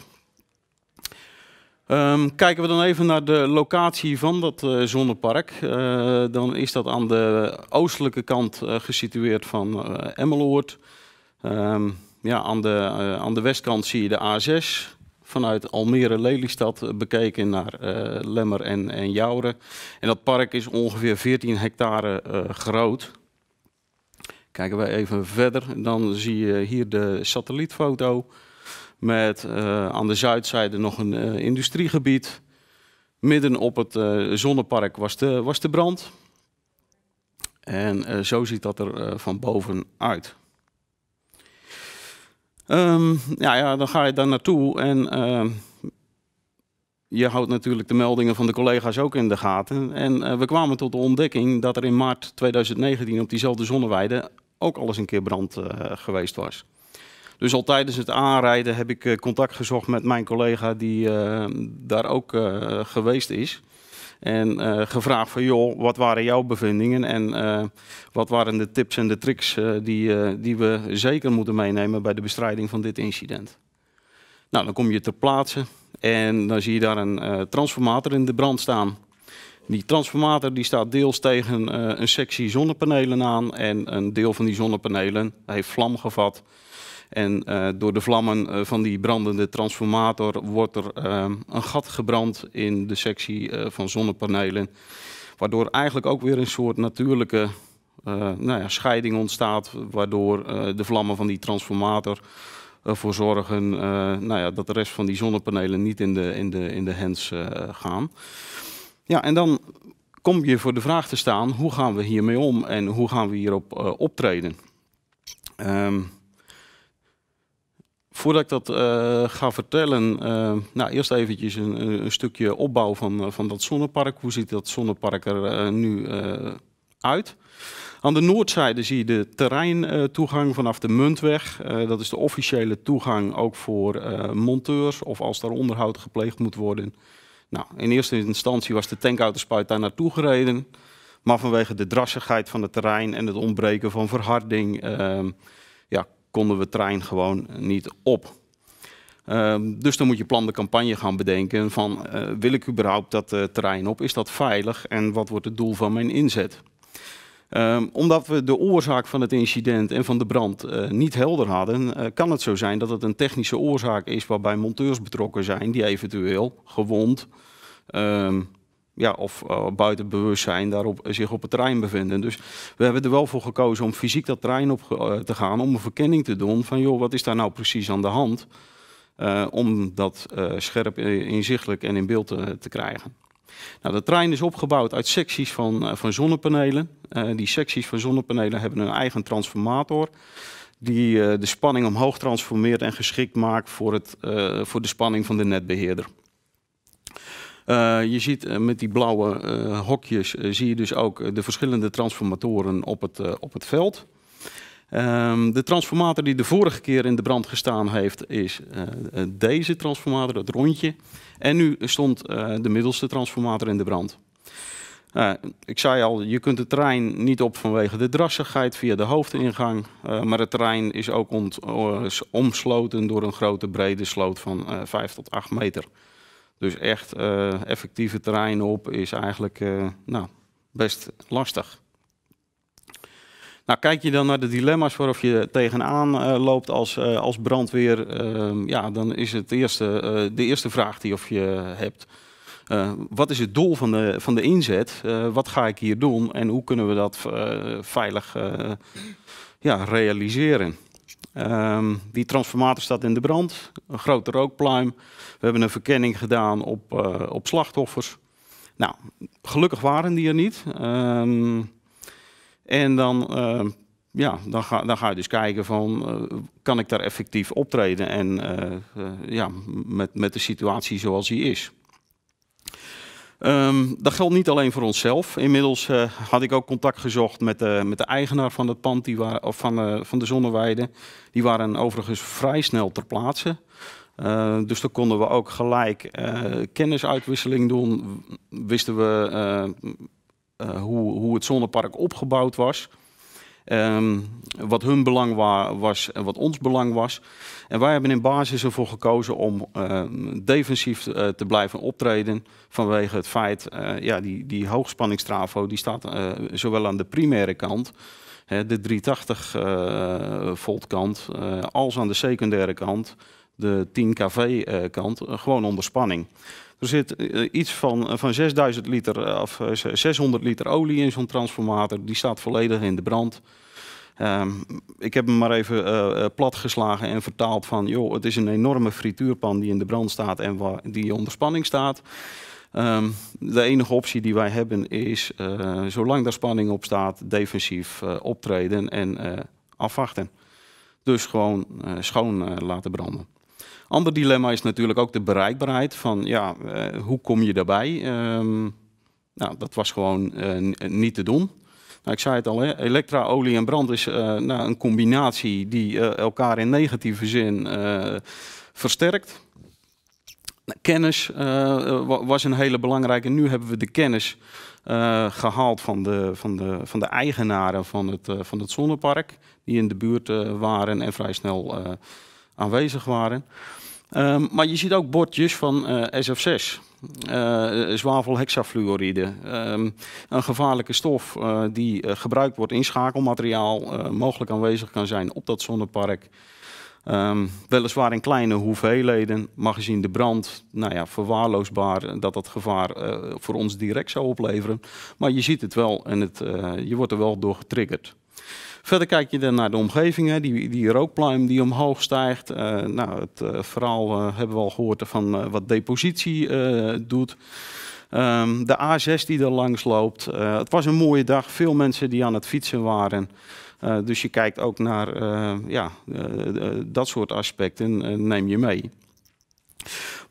Ehm, kijken we dan even naar de locatie van dat eh, zonnepark. Eh, dan is dat aan de oostelijke kant uh, gesitueerd van Emmeloord. Ehm, ja, aan, de, aan de westkant zie je de A6. Vanuit Almere Lelystad bekeken naar Lemmer en, en En dat park is ongeveer 14 hectare groot. Kijken we even verder, dan zie je hier de satellietfoto. Met eh, aan de zuidzijde nog een eh, industriegebied. Midden op het eh, zonnepark was de, was de brand. En zo ziet dat er van boven uit. Um, ja, ja, dan ga je daar naartoe en ehm, je houdt natuurlijk de meldingen van de collega's ook in de gaten. En we kwamen tot de ontdekking dat er in maart 2019 op diezelfde zonneweide ook alles een keer brand geweest was. Dus al tijdens het aanrijden heb ik eh, contact gezocht met mijn collega die eh, daar ook eh, geweest is. En gevraagd van, joh, wat waren jouw bevindingen en wat waren de tips en de tricks die, die we zeker moeten meenemen bij de bestrijding van dit incident. Nou, dan kom je ter plaatse en dan zie je daar een transformator in de brand staan. Die transformator die staat deels tegen een sectie zonnepanelen aan en een deel van die zonnepanelen heeft vlam gevat. En eh, door de vlammen eh, van die brandende transformator wordt er eh, een gat gebrand in de sectie van zonnepanelen. Waardoor eigenlijk ook weer een soort natuurlijke nou ja, scheiding ontstaat. Waardoor de vlammen van die transformator ervoor zorgen nou ja, dat de rest van die zonnepanelen niet in de, in de, in de hens gaan. Ja, en dan kom je voor de vraag te staan: hoe gaan we hiermee om en hoe gaan we hierop optreden? Um, Voordat ik dat eh, ga vertellen, eh, nou, eerst eventjes een, een stukje opbouw van, eh, van dat zonnepark. Hoe ziet dat zonnepark er nu uit? Aan de noordzijde zie je de terreintoegang vanaf de Muntweg. dat is de officiële toegang ook voor monteurs of als daar onderhoud gepleegd moet worden. Nou, in eerste instantie was de tankautospuit daar naartoe gereden. Maar vanwege de drassigheid van het terrein en het ontbreken van verharding ja, konden we trein gewoon niet op. Ehm, dus dan moet je plan de campagne gaan bedenken van eh, wil ik überhaupt dat uh, terrein op? Is dat veilig en wat wordt het doel van mijn inzet? Ehm, omdat we de oorzaak van het incident en van de brand eh, niet helder hadden, kan het zo zijn dat het een technische oorzaak is waarbij monteurs betrokken zijn die eventueel gewond ehm, ja, of uh, buiten bewustzijn daarop, eh, zich op het trein bevinden. Dus we hebben er wel voor gekozen om fysiek dat trein op eh, te gaan, om een verkenning te doen van joh, wat is daar nou precies aan de hand? Uh, om dat scherp inzichtelijk en in beeld te, te krijgen. Nou, de trein is opgebouwd uit secties van, van zonnepanelen. die secties van zonnepanelen hebben een eigen transformator die de spanning omhoog transformeert en geschikt maakt voor, het, voor de spanning van de netbeheerder. Eh, je ziet eh, met die blauwe eh, hokjes zie je dus ook de verschillende transformatoren op het, op het veld. Ehm, de transformator die de vorige keer in de brand gestaan heeft, is deze transformator, dat rondje. En nu stond de middelste transformator in de brand. ik zei al, je kunt het terrein niet op vanwege de drassigheid via de hoofdingang. maar het terrein is ook omsloten door een grote brede sloot van 5 tot 8 meter. Dus echt eh, effectieve terrein op is eigenlijk eh, nou, best lastig. Nou, kijk je dan naar de dilemma's waarop je tegenaan eh, loopt als, als brandweer, ehm, ja, dan is het eerste, de eerste vraag die of je hebt. wat is het doel van de, van de inzet? wat ga ik hier doen en hoe kunnen we dat veilig ja, realiseren? Ehm, die transformator staat in de brand, een grote rookpluim. We hebben een verkenning gedaan op, eh, op slachtoffers. Nou, gelukkig waren die er niet. Ehm, en dan, ehm, ja, dan, ga, dan ga je dus kijken van, eh, kan ik daar effectief optreden en eh, ja, met, met de situatie zoals die is. Ehm, dat geldt niet alleen voor onszelf. Inmiddels eh, had ik ook contact gezocht met, eh, met de eigenaar van het pand die of van, eh, van de zonneweide. Die waren overigens vrij snel ter plaatse. dus dan konden we ook gelijk kennisuitwisseling doen. Wisten we hoe, hoe het zonnepark opgebouwd was. Ehm, wat hun belang was en wat ons belang was. En wij hebben in basis ervoor gekozen om ehm, defensief eh, te blijven optreden. Vanwege het feit, uh, ja, die, die hoogspanningstrafo die staat eh, zowel aan de primaire kant, hè, de 380 volt kant, als aan de secundaire kant, de 10 kV kant, gewoon onder spanning. Er zit eh, iets van, eh, van 6000 liter eh, of 600 liter olie in zo'n transformator. Die staat volledig in de brand. Ehm, ik heb hem maar even uh, platgeslagen en vertaald van... joh, het is een enorme frituurpan die in de brand staat en die onder spanning staat. Ehm, de enige optie die wij hebben is, zolang daar spanning op staat... defensief optreden en afwachten. Dus gewoon schoon laten branden. Ander dilemma is natuurlijk ook de bereikbaarheid van ja, eh, hoe kom je daarbij? Ehm, nou, dat was gewoon eh, niet te doen. Nou, ik zei het al, hè, elektra, olie en brand is eh, nou, een combinatie die elkaar in negatieve zin versterkt nou, kennis was een hele belangrijke. Nu hebben we de kennis gehaald van de, van, de, van de eigenaren van het, van het zonnepark, die in de buurt waren en vrij snel aanwezig waren. Ehm, maar je ziet ook bordjes van eh, SF6, eh, zwavelhexafluoride. Ehm, een gevaarlijke stof eh, die gebruikt wordt in schakelmateriaal, mogelijk aanwezig kan zijn op dat zonnepark. Ehm, weliswaar in kleine hoeveelheden, mag gezien de brand, nou ja, verwaarloosbaar dat dat gevaar voor ons direct zou opleveren. Maar je ziet het wel en het, je wordt er wel door getriggerd. Verder kijk je dan naar de omgeving, hè, die, die rookpluim die omhoog stijgt. Eh, nou, het eh, verhaal eh, hebben we al gehoord van wat depositie doet. Ehm, de A6 die er langs loopt. het was een mooie dag, veel mensen die aan het fietsen waren. dus je kijkt ook naar ja, dat soort aspecten, neem je mee.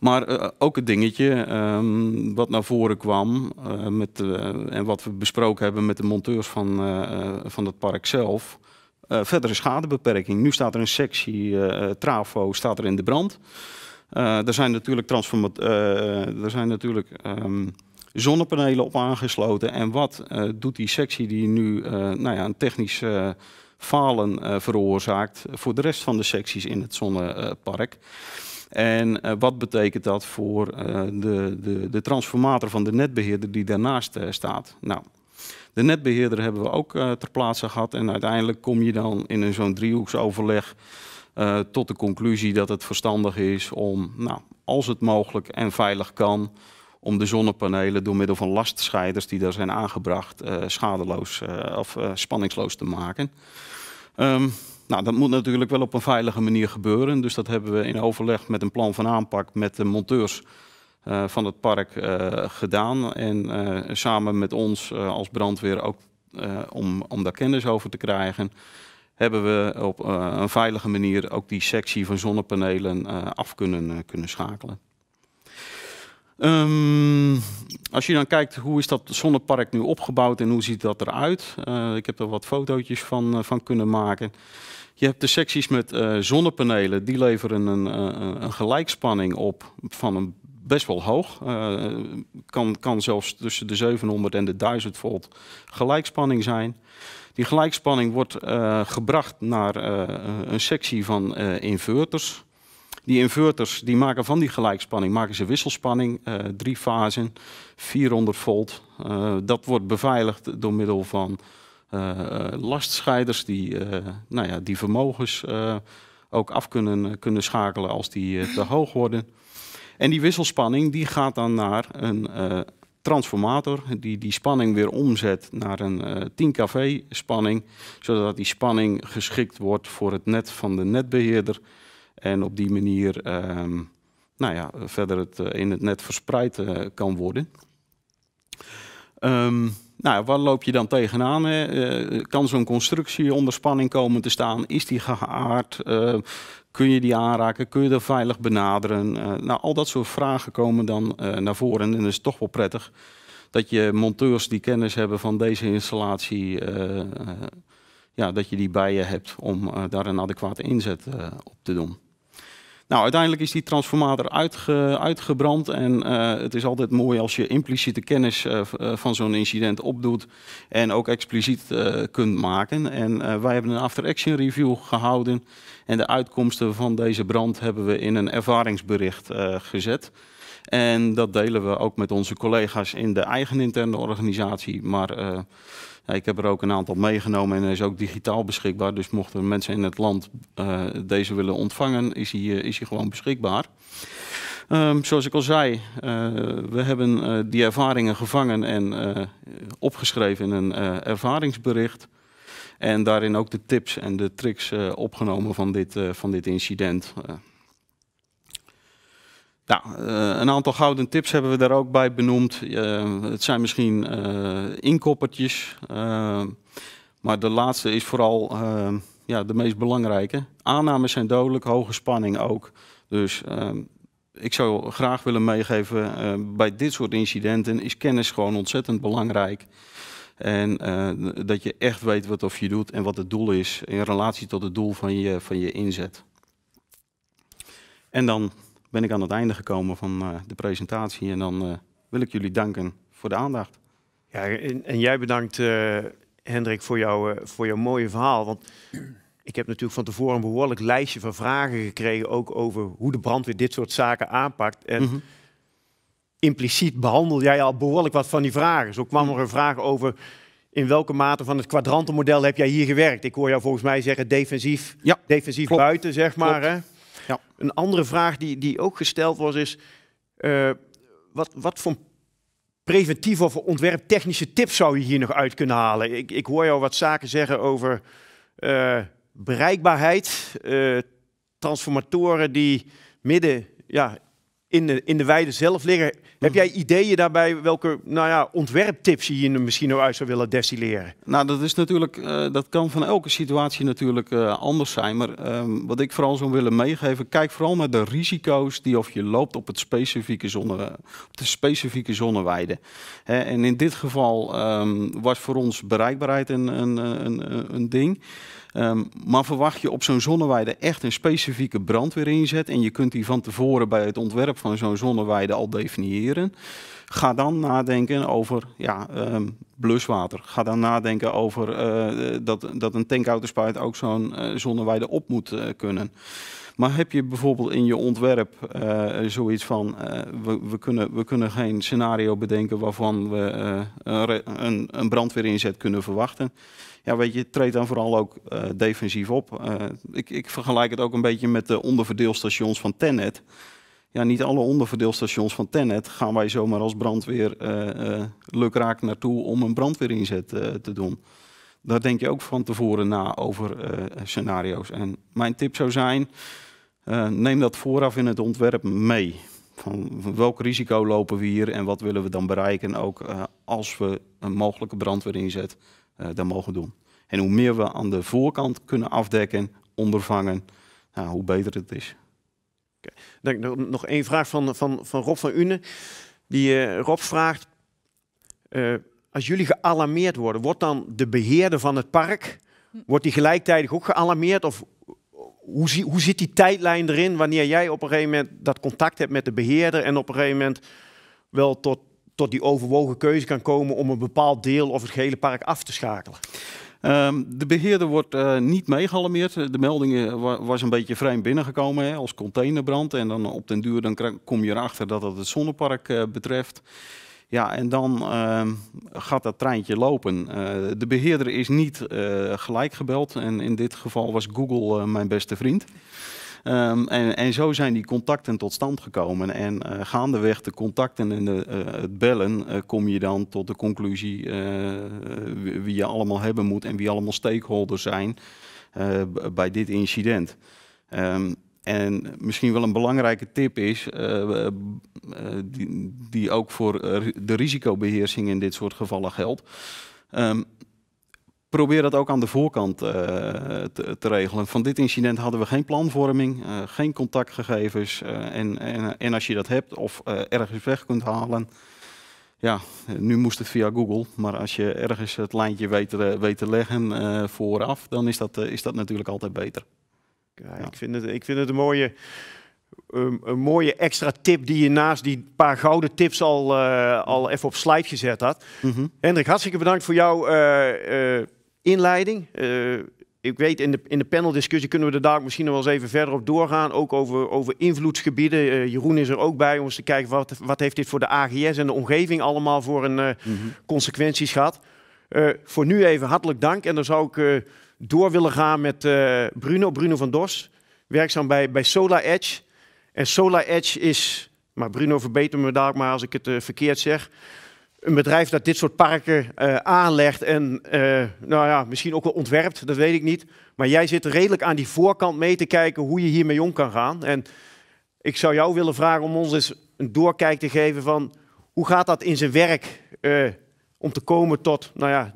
Maar eh, ook het dingetje ehm, wat naar voren kwam eh, met, eh, en wat we besproken hebben met de monteurs van, van het park zelf. verdere schadebeperking. Nu staat er een sectie trafo staat er in de brand. er zijn natuurlijk, transformat er zijn natuurlijk ehm, zonnepanelen op aangesloten. En wat doet die sectie die nu nou ja, een technisch falen veroorzaakt voor de rest van de secties in het zonnepark. En eh, wat betekent dat voor eh, de, de, de, transformator van de netbeheerder die daarnaast eh, staat? Nou, de netbeheerder hebben we ook ter plaatse gehad. En uiteindelijk kom je dan in zo'n driehoeksoverleg tot de conclusie dat het verstandig is om, nou, als het mogelijk en veilig kan, om de zonnepanelen door middel van lastscheiders die daar zijn aangebracht schadeloos of spanningsloos te maken. Um, nou, dat moet natuurlijk wel op een veilige manier gebeuren. Dus dat hebben we in overleg met een plan van aanpak met de monteurs eh, van het park eh, gedaan. En eh, samen met ons als brandweer ook om, om daar kennis over te krijgen, hebben we op een veilige manier ook die sectie van zonnepanelen af kunnen, kunnen schakelen. Ehm, als je dan kijkt hoe is dat zonnepark nu opgebouwd en hoe ziet dat eruit. ik heb er wat fotootjes van, van kunnen maken. Je hebt de secties met eh, zonnepanelen, die leveren eh, een, een, gelijkspanning op van een best wel hoog. Uh, kan, kan zelfs tussen de 700 en de 1000 volt gelijkspanning zijn. Die gelijkspanning wordt gebracht naar een sectie van inverters. Die inverters die maken van die gelijkspanning maken ze wisselspanning, drie fasen, 400 volt. dat wordt beveiligd door middel van eh, eh, lastscheiders die, eh, nou ja, die vermogens ook af kunnen, kunnen schakelen als die te hoog worden. En die wisselspanning die gaat dan naar een transformator die die spanning weer omzet naar een 10 kV spanning, zodat die spanning geschikt wordt voor het net van de netbeheerder en op die manier ehm, nou ja, verder het, in het net verspreid kan worden. Ehm, nou, waar loop je dan tegenaan? Hè? Eh, kan zo'n constructie onder spanning komen te staan? Is die gehaard? Eh, kun je die aanraken? Kun je er veilig benaderen? Eh, nou, al dat soort vragen komen dan naar voren. En dat is toch wel prettig dat je monteurs die kennis hebben van deze installatie, ja, dat je die bij je hebt om daar een adequate inzet op te doen. Nou, uiteindelijk is die transformator uitgebrand. En eh, het is altijd mooi als je impliciete kennis eh, eh, van zo'n incident opdoet. En ook expliciet kunt maken. En wij hebben een after-action review gehouden. En de uitkomsten van deze brand hebben we in een ervaringsbericht gezet. En dat delen we ook met onze collega's in de eigen interne organisatie. Maar eh, ik heb er ook een aantal meegenomen en hij is ook digitaal beschikbaar. Dus mochten mensen in het land eh, deze willen ontvangen, is hij, eh, is hij gewoon beschikbaar. Ehm, zoals ik al zei, we hebben die ervaringen gevangen en opgeschreven in een ervaringsbericht. En daarin ook de tips en de tricks opgenomen van dit, van dit incident. Nou, eh, een aantal gouden tips hebben we daar ook bij benoemd. Eh, het zijn misschien eh, inkoppertjes, maar de laatste is vooral ja, de meest belangrijke. Aannames zijn dodelijk, hoge spanning ook. Dus ik zou graag willen meegeven, bij dit soort incidenten is kennis gewoon ontzettend belangrijk. En dat je echt weet wat of je doet en wat het doel is in relatie tot het doel van je, van je inzet. En dan ben ik aan het einde gekomen van eh, de presentatie. En dan eh, wil ik jullie danken voor de aandacht. Ja, en, jij bedankt eh, Hendrik voor, jou, voor jouw mooie verhaal. Want <clears throat> ik heb natuurlijk van tevoren een behoorlijk lijstje van vragen gekregen. Ook over hoe de brandweer dit soort zaken aanpakt. En mhm. impliciet behandel jij al behoorlijk wat van die vragen. Zo kwam mhm. er een vraag over in welke mate van het kwadrantenmodel heb jij hier gewerkt? Ik hoor jou volgens mij zeggen defensief, defensief buiten, zeg maar. Een andere vraag die, die ook gesteld was is, eh, wat, wat voor preventieve of ontwerptechnische tips zou je hier nog uit kunnen halen? Ik, ik hoor jou wat zaken zeggen over eh, bereikbaarheid, eh, transformatoren die midden ja, in de, in de weide zelf liggen. Heb mm. jij ideeën daarbij welke nou ja, ontwerptips je hier misschien nou uit zou willen destilleren? Nou, dat is natuurlijk, eh, dat kan van elke situatie natuurlijk eh, anders zijn. Maar ehm, wat ik vooral zou willen meegeven, kijk vooral naar de risico's die of je loopt op, het specifieke zonne, op de specifieke zonneweide. Hè, en in dit geval ehm, was voor ons bereikbaarheid een, een, een, een ding. Ehm, maar verwacht je op zo'n zonneweide echt een specifieke brandweer inzet en je kunt die van tevoren bij het ontwerp van zo'n zonneweide al definiëren, ga dan nadenken over ja, ehm, bluswater. Ga dan nadenken over eh, dat, dat een tankautospuit ook zo'n uh, zonneweide op moet eh, kunnen. Maar heb je bijvoorbeeld in je ontwerp zoiets van: we, kunnen, we kunnen geen scenario bedenken waarvan we een, een brandweerinzet kunnen verwachten? ja, weet je, treed dan vooral ook eh, defensief op. Eh, ik, ik, vergelijk het ook een beetje met de onderverdeelstations van Tennet. Ja, niet alle onderverdeelstations van Tennet gaan wij zomaar als brandweer uh, lukraak naartoe om een brandweerinzet te doen. Daar denk je ook van tevoren na over scenario's. En mijn tip zou zijn, neem dat vooraf in het ontwerp mee. Van welk risico lopen we hier en wat willen we dan bereiken ook als we een mogelijke brandweerinzet eh, dat mogen doen. En hoe meer we aan de voorkant kunnen afdekken, ondervangen, nou, hoe beter het is. Okay. nog één vraag van, van, van Rob van Une. Die eh, Rob vraagt, eh, als jullie gealarmeerd worden, wordt dan de beheerder van het park, wordt die gelijktijdig ook gealarmeerd? Of hoe, hoe zit die tijdlijn erin wanneer jij op een gegeven moment dat contact hebt met de beheerder en op een gegeven moment wel tot tot die overwogen keuze kan komen om een bepaald deel of het gehele park af te schakelen? Ehm, de beheerder wordt eh, niet meegealarmeerd. De melding eh, was een beetje vreemd binnengekomen hè, als containerbrand. En dan op den duur dan kom je erachter dat het het zonnepark eh, betreft. Ja, en dan ehm, gaat dat treintje lopen. de beheerder is niet gelijk gebeld. En in dit geval was Google mijn beste vriend. Ehm, en, en, zo zijn die contacten tot stand gekomen. En uh, gaandeweg de contacten en de, eh, het bellen eh, kom je dan tot de conclusie wie je allemaal hebben moet en wie allemaal stakeholders zijn bij dit incident. Ehm, en misschien wel een belangrijke tip is, die, die, ook voor de risicobeheersing in dit soort gevallen geldt. Ehm, probeer dat ook aan de voorkant eh, te, te, regelen. Van dit incident hadden we geen planvorming, eh, geen contactgegevens. Eh, en, en, en, als je dat hebt of ergens weg kunt halen. Ja, nu moest het via Google. Maar als je ergens het lijntje weet, weet te leggen vooraf, dan is dat, is dat natuurlijk altijd beter. Ik, vind het, ik vind het een mooie. een mooie extra tip die je naast die paar gouden tips al, al even op slide gezet had. Mm Hendrik, hartstikke bedankt voor jouw inleiding. Eh, ik weet, in de, in de paneldiscussie kunnen we er daar misschien nog wel eens even verder op doorgaan. Ook over, over invloedsgebieden. Eh, Jeroen is er ook bij om eens te kijken wat, wat heeft dit voor de AGS en de omgeving allemaal voor een eh, mhm. consequenties gehad. voor nu even hartelijk dank. En dan zou ik door willen gaan met Bruno, Bruno van Dos. Werkzaam bij, bij Solar Edge. En Solar Edge is, maar Bruno verbeter me daar maar als ik het verkeerd zeg een bedrijf dat dit soort parken eh, aanlegt en uh, nou ja, misschien ook wel ontwerpt, dat weet ik niet. Maar jij zit redelijk aan die voorkant mee te kijken hoe je hiermee om kan gaan. En ik zou jou willen vragen om ons eens een doorkijk te geven van hoe gaat dat in zijn werk eh, om te komen tot nou ja,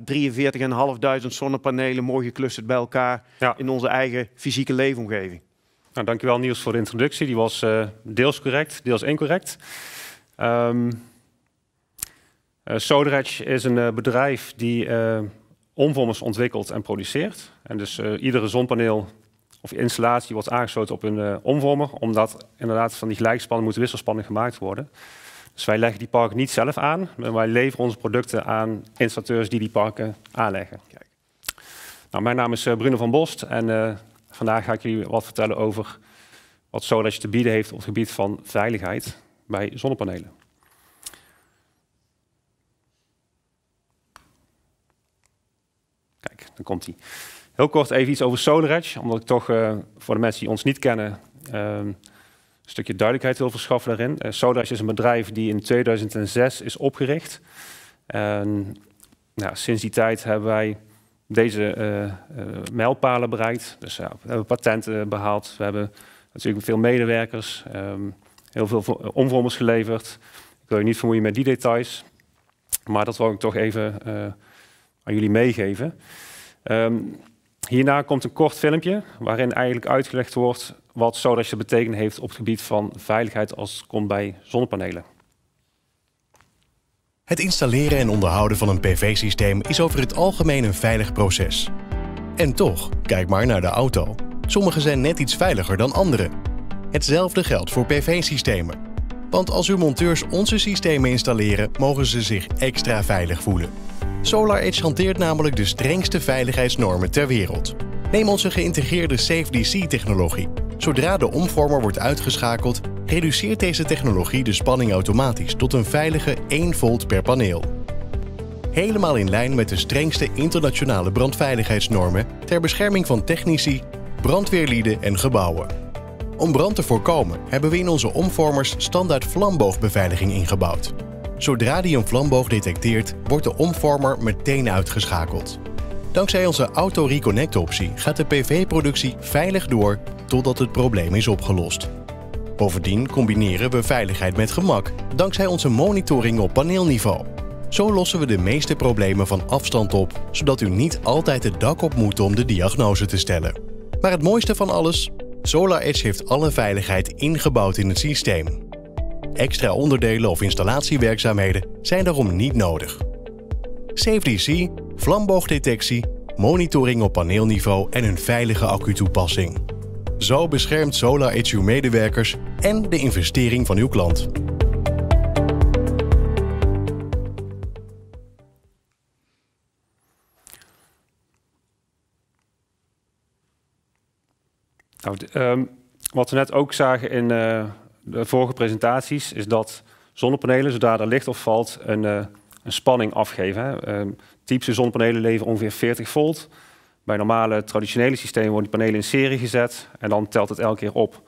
43.500 zonnepanelen mooi geclusterd bij elkaar in onze eigen fysieke leefomgeving. Nou, dankjewel Niels voor de introductie. Die was deels correct, deels incorrect. Ehm, uh, is een eh, bedrijf die eh, omvormers ontwikkelt en produceert. En dus iedere zonpaneel of installatie wordt aangesloten op een omvormer, omdat inderdaad van die gelijkspanning moet wisselspanning gemaakt worden. Dus wij leggen die parken niet zelf aan, maar wij leveren onze producten aan installateurs die die parken aanleggen. Kijk. Nou, mijn naam is Bruno van Bost en vandaag ga ik jullie wat vertellen over wat Sodrech te bieden heeft op het gebied van veiligheid bij zonnepanelen. dan komt hij. Heel kort even iets over SolarEdge, omdat ik toch eh, voor de mensen die ons niet kennen ehm, een stukje duidelijkheid wil verschaffen daarin. Uh, eh, SolarEdge is een bedrijf die in 2006 is opgericht. En, nou, sinds die tijd hebben wij deze uh, mijlpalen bereikt. Dus ja, we hebben patenten behaald, we hebben natuurlijk veel medewerkers, ehm, heel veel omvormers geleverd. Ik wil je niet vermoeien met die details, maar dat wil ik toch even aan jullie meegeven. Ehm, hierna komt een kort filmpje waarin eigenlijk uitgelegd wordt wat SODAS je betekenen heeft op het gebied van veiligheid als het komt bij zonnepanelen. Het installeren en onderhouden van een PV-systeem is over het algemeen een veilig proces. En toch, kijk maar naar de auto. Sommige zijn net iets veiliger dan andere. Hetzelfde geldt voor PV-systemen. Want als uw monteurs onze systemen installeren, mogen ze zich extra veilig voelen. SolarEdge hanteert namelijk de strengste veiligheidsnormen ter wereld. Neem onze geïntegreerde SafeDC-technologie. Zodra de omvormer wordt uitgeschakeld, reduceert deze technologie de spanning automatisch tot een veilige 1 volt per paneel. Helemaal in lijn met de strengste internationale brandveiligheidsnormen ter bescherming van technici, brandweerlieden en gebouwen. Om brand te voorkomen hebben we in onze omvormers standaard vlamboogbeveiliging ingebouwd. Zodra die een vlamboog detecteert, wordt de omvormer meteen uitgeschakeld. Dankzij onze Auto Reconnect optie gaat de PV-productie veilig door totdat het probleem is opgelost. Bovendien combineren we veiligheid met gemak dankzij onze monitoring op paneelniveau. Zo lossen we de meeste problemen van afstand op, zodat u niet altijd het dak op moet om de diagnose te stellen. Maar het mooiste van alles? Solar Edge heeft alle veiligheid ingebouwd in het systeem. Extra onderdelen of installatiewerkzaamheden zijn daarom niet nodig. SafeDC, vlamboogdetectie, monitoring op paneelniveau en een veilige accu-toepassing. Zo beschermt SolarEdge medewerkers en de investering van uw klant. Nou, ehm, wat we net ook zagen in, eh, de vorige presentaties, is dat zonnepanelen, zodra er licht op valt, een, eh, een spanning afgeven. Hè. Ehm, typische zonnepanelen leveren ongeveer 40 volt. Bij normale traditionele systemen worden die panelen in serie gezet en dan telt het elke keer op.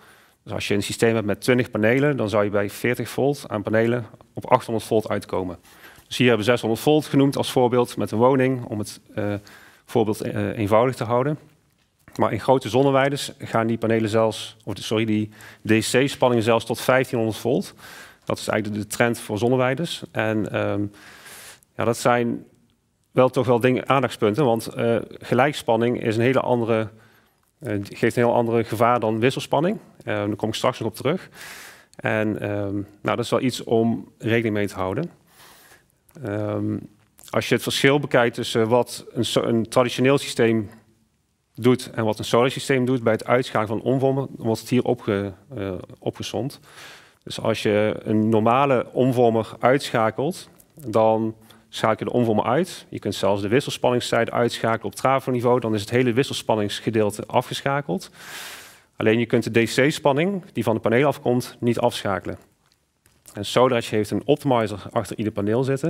Dus als je een systeem hebt met 20 panelen, dan zou je bij 40 volt aan panelen op 800 volt uitkomen. Dus hier hebben we 600 volt genoemd als voorbeeld met een woning, om het eh, voorbeeld eh, eenvoudig te houden. Maar in grote zonneweiders gaan die panelen zelfs, of sorry, die DC-spanningen zelfs tot 1500 volt. Dat is eigenlijk de trend voor zonneweiders En ehm, ja, dat zijn wel toch wel dingen, aandachtspunten, want eh, gelijkspanning is een hele andere, eh, geeft een heel andere gevaar dan wisselspanning. Uh, daar kom ik straks nog op terug. En ehm, nou, dat is wel iets om rekening mee te houden. als je het verschil bekijkt tussen wat een, een traditioneel systeem doet en wat een solar systeem doet bij het uitschakelen van omvormen, wordt het hier eh, opgezond. Dus als je een normale omvormer uitschakelt, dan schakel je de omvormer uit. Je kunt zelfs de wisselspanningszijde uitschakelen op trafoniveau, dan is het hele wisselspanningsgedeelte afgeschakeld. Alleen je kunt de DC-spanning die van de paneel afkomt niet afschakelen. En SolarEdge heeft een optimizer achter ieder paneel zitten.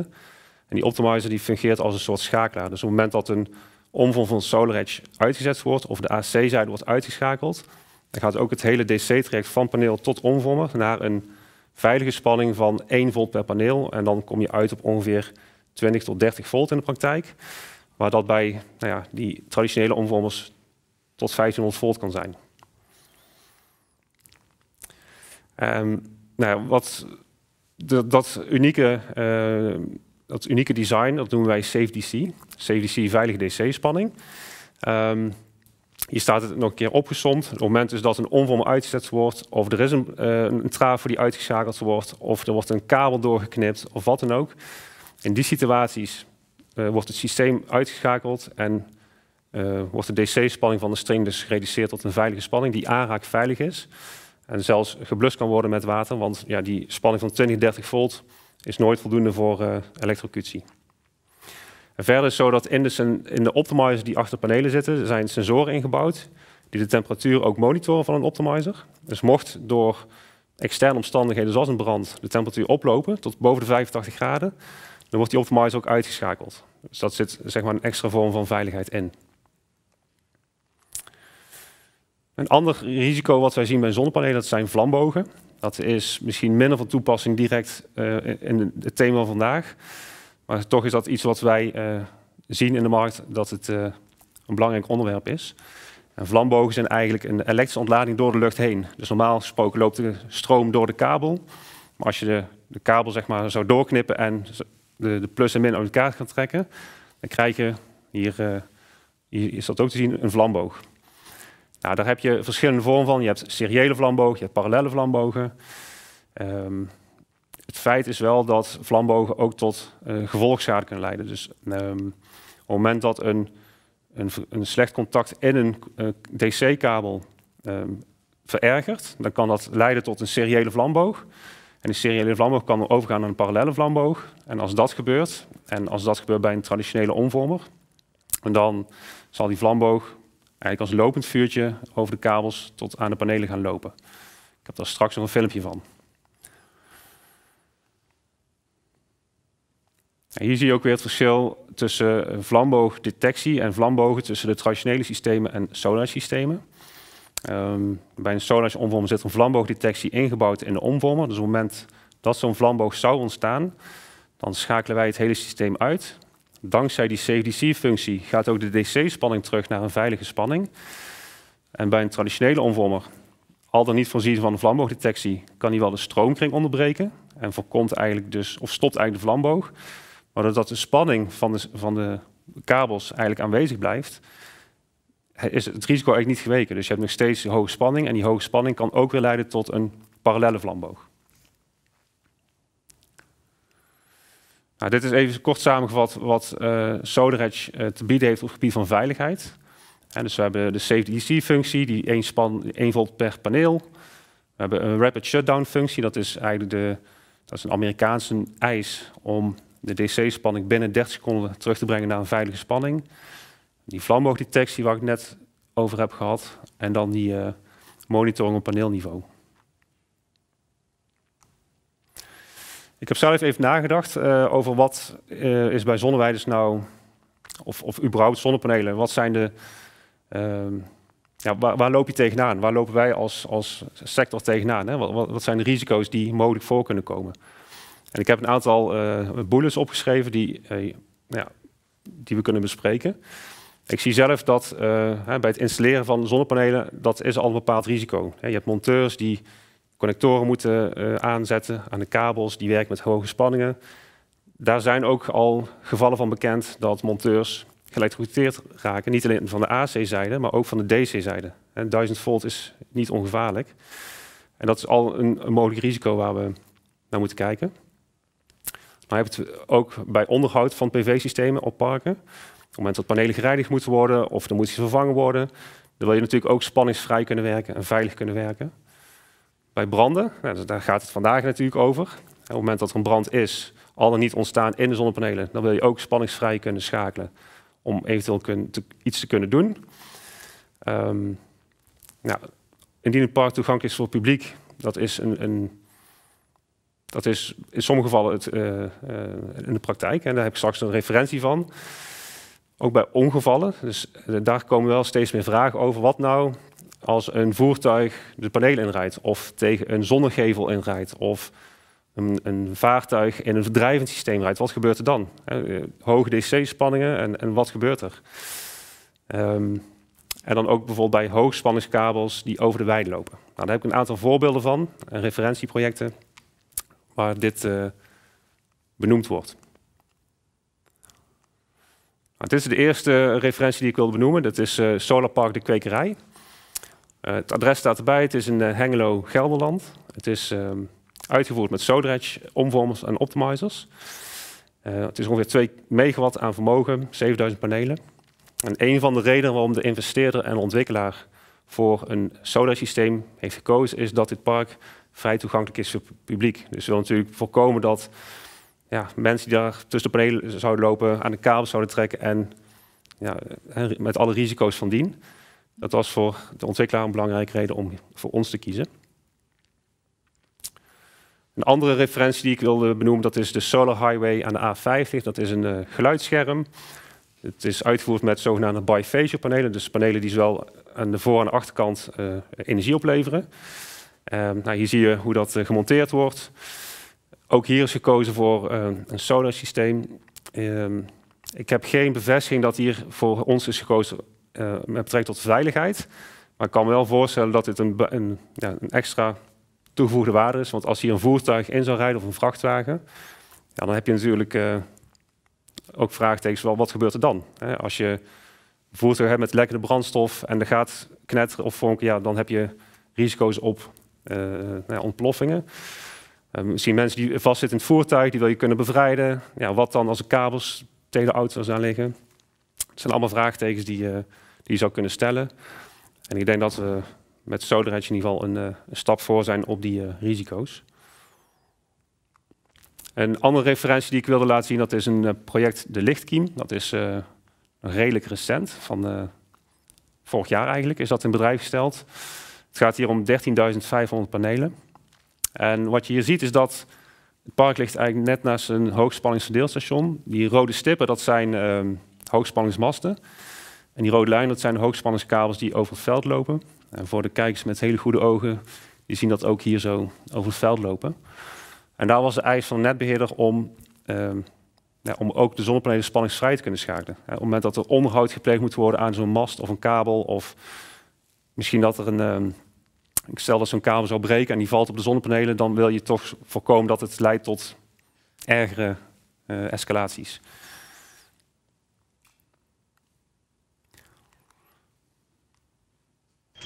En die optimizer die fungeert als een soort schakelaar. Dus op het moment dat een omvorm van SolarEdge uitgezet wordt of de AC-zijde wordt uitgeschakeld, dan gaat ook het hele DC-traject van paneel tot omvormer naar een veilige spanning van 1 volt per paneel. En dan kom je uit op ongeveer 20 tot 30 volt in de praktijk. Waar dat bij nou ja, die traditionele omvormers tot 1500 volt kan zijn. Ehm, nou wat de, dat unieke ehm, dat unieke design, dat noemen wij SafeDC. SafeDC, veilige DC-spanning. Um, ehm, hier staat het nog een keer opgezond. Op het moment dus dat een omvorm uitgezet wordt, of er is een, uh, een die uitgeschakeld wordt, of er wordt een kabel doorgeknipt, of wat dan ook. In die situaties eh, wordt het systeem uitgeschakeld en eh, wordt de DC-spanning van de string dus gereduceerd tot een veilige spanning die aanraak veilig is. En zelfs geblust kan worden met water, want ja, die spanning van 20, 30 volt is nooit voldoende voor uh, elektrocutie. verder is het zo dat in de, in optimizer die achter panelen zitten, zijn sensoren ingebouwd die de temperatuur ook monitoren van een optimizer. Dus mocht door externe omstandigheden zoals een brand de temperatuur oplopen tot boven de 85 graden, dan wordt die optimizer ook uitgeschakeld. Dus dat zit zeg maar een extra vorm van veiligheid in. Een ander risico wat wij zien bij zonnepanelen, dat zijn vlambogen. Dat is misschien minder van toepassing direct eh, in het thema van vandaag. Maar toch is dat iets wat wij eh, zien in de markt, dat het eh, een belangrijk onderwerp is. En vlambogen zijn eigenlijk een elektrische ontlading door de lucht heen. Dus normaal gesproken loopt de stroom door de kabel. Maar als je de, de kabel zeg maar, zou doorknippen en de, de plus en min uit elkaar gaat trekken, dan krijg je, hier, hier is dat ook te zien, een vlamboog. Nou, daar heb je verschillende vormen van. Je hebt seriële vlamboog, je hebt parallele vlambogen. Ehm, het feit is wel dat vlambogen ook tot eh, gevolgschade kunnen leiden. Dus ehm, op het moment dat een, een, een slecht contact in een eh, DC-kabel um, ehm, verergert, dan kan dat leiden tot een seriële vlamboog. En die seriële vlamboog kan overgaan naar een parallele vlamboog. En als dat gebeurt, en als dat gebeurt bij een traditionele omvormer, dan zal die vlamboog Eigenlijk als lopend vuurtje over de kabels tot aan de panelen gaan lopen. Ik heb daar straks nog een filmpje van. hier zie je ook weer het verschil tussen vlamboogdetectie en vlambogen tussen de traditionele systemen en sonarsystemen. Um, ehm, bij een sonarsomvormer zit een vlamboogdetectie ingebouwd in de omvormer. Dus op het moment dat zo'n vlamboog zou ontstaan, dan schakelen wij het hele systeem uit. Dankzij die CDC-functie gaat ook de DC-spanning terug naar een veilige spanning. En bij een traditionele omvormer, al dan niet voorzien van een vlamboogdetectie, kan die wel de stroomkring onderbreken en voorkomt eigenlijk dus, of stopt eigenlijk de vlamboog. Maar doordat de spanning van de, van de kabels eigenlijk aanwezig blijft, is het risico eigenlijk niet geweken. Dus je hebt nog steeds hoge spanning en die hoge spanning kan ook weer leiden tot een parallele vlamboog. Nou, dit is even kort samengevat wat uh, te bieden heeft op het gebied van veiligheid. En dus we hebben de safety DC-functie, e die 1, span, 1 volt per paneel. We hebben een rapid shutdown-functie, dat is eigenlijk de, dat is een Amerikaanse eis om de DC-spanning binnen 30 seconden terug te brengen naar een veilige spanning. Die vlamboogdetectie waar ik net over heb gehad en dan die eh, monitoring op paneelniveau. Ik heb zelf even nagedacht eh, over wat eh, is bij zonneweiders nou, of, of überhaupt zonnepanelen, wat zijn de, ehm, ja, waar, loop je tegenaan? Waar lopen wij als, als sector tegenaan? Hè? Wat, wat, zijn de risico's die mogelijk voor kunnen komen? En ik heb een aantal eh, boelens opgeschreven die, ja, die we kunnen bespreken. Ik zie zelf dat bij het installeren van zonnepanelen, dat is al een bepaald risico. Je hebt monteurs die connectoren moeten eh, aanzetten aan de kabels, die werken met hoge spanningen. Daar zijn ook al gevallen van bekend dat monteurs geëlektrocuteerd raken. Niet alleen van de AC-zijde, maar ook van de DC-zijde. 1000 volt is niet ongevaarlijk. En dat is al een, een mogelijk risico waar we naar moeten kijken. Maar je hebt het ook bij onderhoud van PV-systemen op parken. Op het moment dat panelen gereinigd moeten worden of er moet iets vervangen worden, dan wil je natuurlijk ook spanningsvrij kunnen werken en veilig kunnen werken bij branden. dus daar gaat het vandaag natuurlijk over. op het moment dat er een brand is, al dan niet ontstaan in de zonnepanelen, dan wil je ook spanningsvrij kunnen schakelen om eventueel kun, iets te kunnen doen. Um, indien het park toegankelijk is voor het publiek, dat is, een, een, dat is in sommige gevallen het, eh, eh, in de praktijk. En daar heb ik straks een referentie van. Ook bij ongevallen. Dus eh, daar komen wel steeds meer vragen over. Wat nou als een voertuig de panelen inrijdt, of tegen een zonnegevel inrijdt, of een, een vaartuig in een drijvend systeem rijdt, wat gebeurt er dan? Eh, hoge DC-spanningen en, en, wat gebeurt er? Ehm, en dan ook bijvoorbeeld bij hoogspanningskabels die over de wei lopen. Nou, daar heb ik een aantal voorbeelden van, referentieprojecten, waar dit eh, benoemd wordt. Nou, dit is de eerste referentie die ik wilde benoemen. Dat is eh, Solarpark de Kwekerij. Eh, het adres staat erbij. Het is in eh, Hengelo, Gelderland. Het is ehm, uitgevoerd met Sodredge, omvormers en optimizers. Eh, het is ongeveer 2 megawatt aan vermogen, 7000 panelen. En een van de redenen waarom de investeerder en ontwikkelaar voor een Sodar-systeem heeft gekozen, is dat dit park vrij toegankelijk is voor het publiek. Dus we willen natuurlijk voorkomen dat ja, mensen die daar tussen de panelen zouden lopen, aan de kabel zouden trekken en ja, met alle risico's van dien. Dat was voor de ontwikkelaar een belangrijke reden om voor ons te kiezen. Een andere referentie die ik wilde benoemen, dat is de Solar Highway aan de A50. Dat is een eh, geluidsscherm. Het is uitgevoerd met zogenaamde bifacial panelen, dus panelen die zowel aan de voor- en achterkant eh, energie opleveren. Ehm, nou, hier zie je hoe dat eh, gemonteerd wordt. Ook hier is gekozen voor een solar systeem. Ehm, ik heb geen bevestiging dat hier voor ons is gekozen eh, met betrekking tot veiligheid. Maar ik kan me wel voorstellen dat dit een, een, ja, een extra toegevoegde waarde is. Want als hier een voertuig in zou rijden of een vrachtwagen, ja, dan heb je natuurlijk eh, ook vraagtekens wel wat gebeurt er dan? Hè? Als je een voertuig hebt met lekkende brandstof en er gaat knetteren of vonken, ja, dan heb je risico's op eh, nou ja, ontploffingen. misschien mensen die vastzitten in het voertuig, die wil je kunnen bevrijden. Ja, wat dan als de kabels tegen de auto aan liggen? Het zijn allemaal vraagtekens die die zou kunnen stellen. En ik denk dat we met SolarEdge in ieder geval een, eh, een, stap voor zijn op die eh, risico's. Een andere referentie die ik wilde laten zien, dat is een eh, project De Lichtkiem. Dat is uh, redelijk recent, van vorig jaar eigenlijk is dat in bedrijf gesteld. Het gaat hier om 13.500 panelen. En wat je hier ziet is dat het park ligt eigenlijk net naast een hoogspanningsverdeelstation. Die rode stippen, dat zijn ehm, hoogspanningsmasten. En die rode lijn, dat zijn hoogspanningskabels die over het veld lopen. En voor de kijkers met hele goede ogen, die zien dat ook hier zo over het veld lopen. En daar was de eis van de netbeheerder om, ehm, om ook de zonnepanelen spanningsvrij te kunnen schakelen. op het moment dat er onderhoud gepleegd moet worden aan zo'n mast of een kabel, of misschien dat er een. Ehm, ik stel dat zo'n kabel zou breken en die valt op de zonnepanelen, dan wil je toch voorkomen dat het leidt tot ergere eh, escalaties.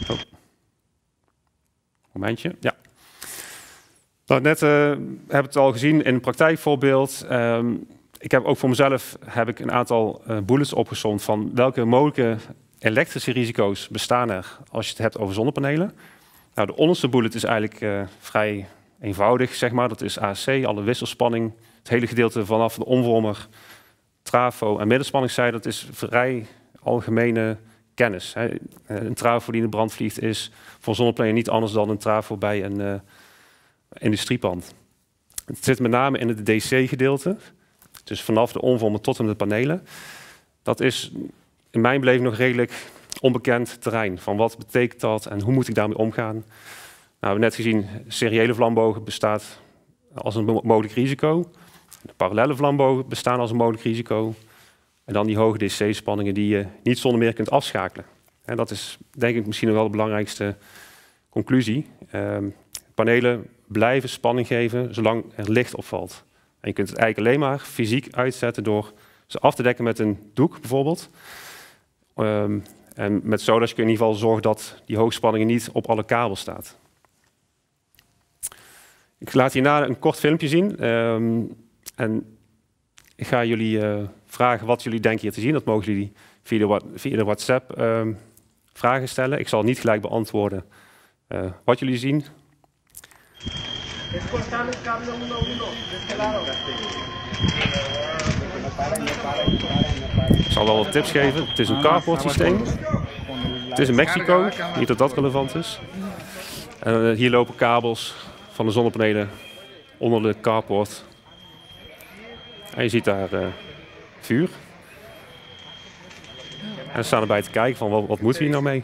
Oh. Momentje, ja. Nou, net eh, hebben het al gezien in een praktijkvoorbeeld. Ehm, ik heb ook voor mezelf heb ik een aantal uh, eh, bullets opgezond van welke mogelijke elektrische risico's bestaan er als je het hebt over zonnepanelen. Nou, de onderste bullet is eigenlijk eh, vrij eenvoudig, zeg maar. Dat is AC, alle wisselspanning, het hele gedeelte vanaf de omvormer, trafo en middenspanningszijde. Dat is vrij algemene kennis. Eh, een trafo die in de brand vliegt is voor zonnepanelen niet anders dan een trafo bij een uh, industriepand. Het zit met name in het DC-gedeelte, dus vanaf de omvormen tot en de panelen. Dat is in mijn beleving nog redelijk onbekend terrein. Van wat betekent dat en hoe moet ik daarmee omgaan? Nou, we hebben net gezien, seriële vlambogen bestaat als een mogelijk risico. De parallele vlambogen bestaan als een mogelijk risico. En dan die hoge DC-spanningen die je niet zonder meer kunt afschakelen. En dat is denk ik misschien wel de belangrijkste conclusie. Ehm, panelen blijven spanning geven zolang er licht opvalt. En je kunt het eigenlijk alleen maar fysiek uitzetten door ze af te dekken met een doek bijvoorbeeld. Um, en met sodas kun je in ieder geval zorgen dat die hoogspanningen niet op alle kabels staat. Ik laat hierna een kort filmpje zien. Ehm, en ik ga jullie... Eh, vragen wat jullie denken hier te zien. Dat mogen jullie via de, via de WhatsApp ehm, vragen stellen. Ik zal niet gelijk beantwoorden eh, wat jullie zien. Ik zal wel wat tips geven. Het is een carport systeem. Het is in Mexico, niet dat dat relevant is. Eh, hier lopen kabels van de zonnepanelen onder de carport. En je ziet daar eh, vuur. En we staan erbij te kijken van wat, moeten we hier nou mee?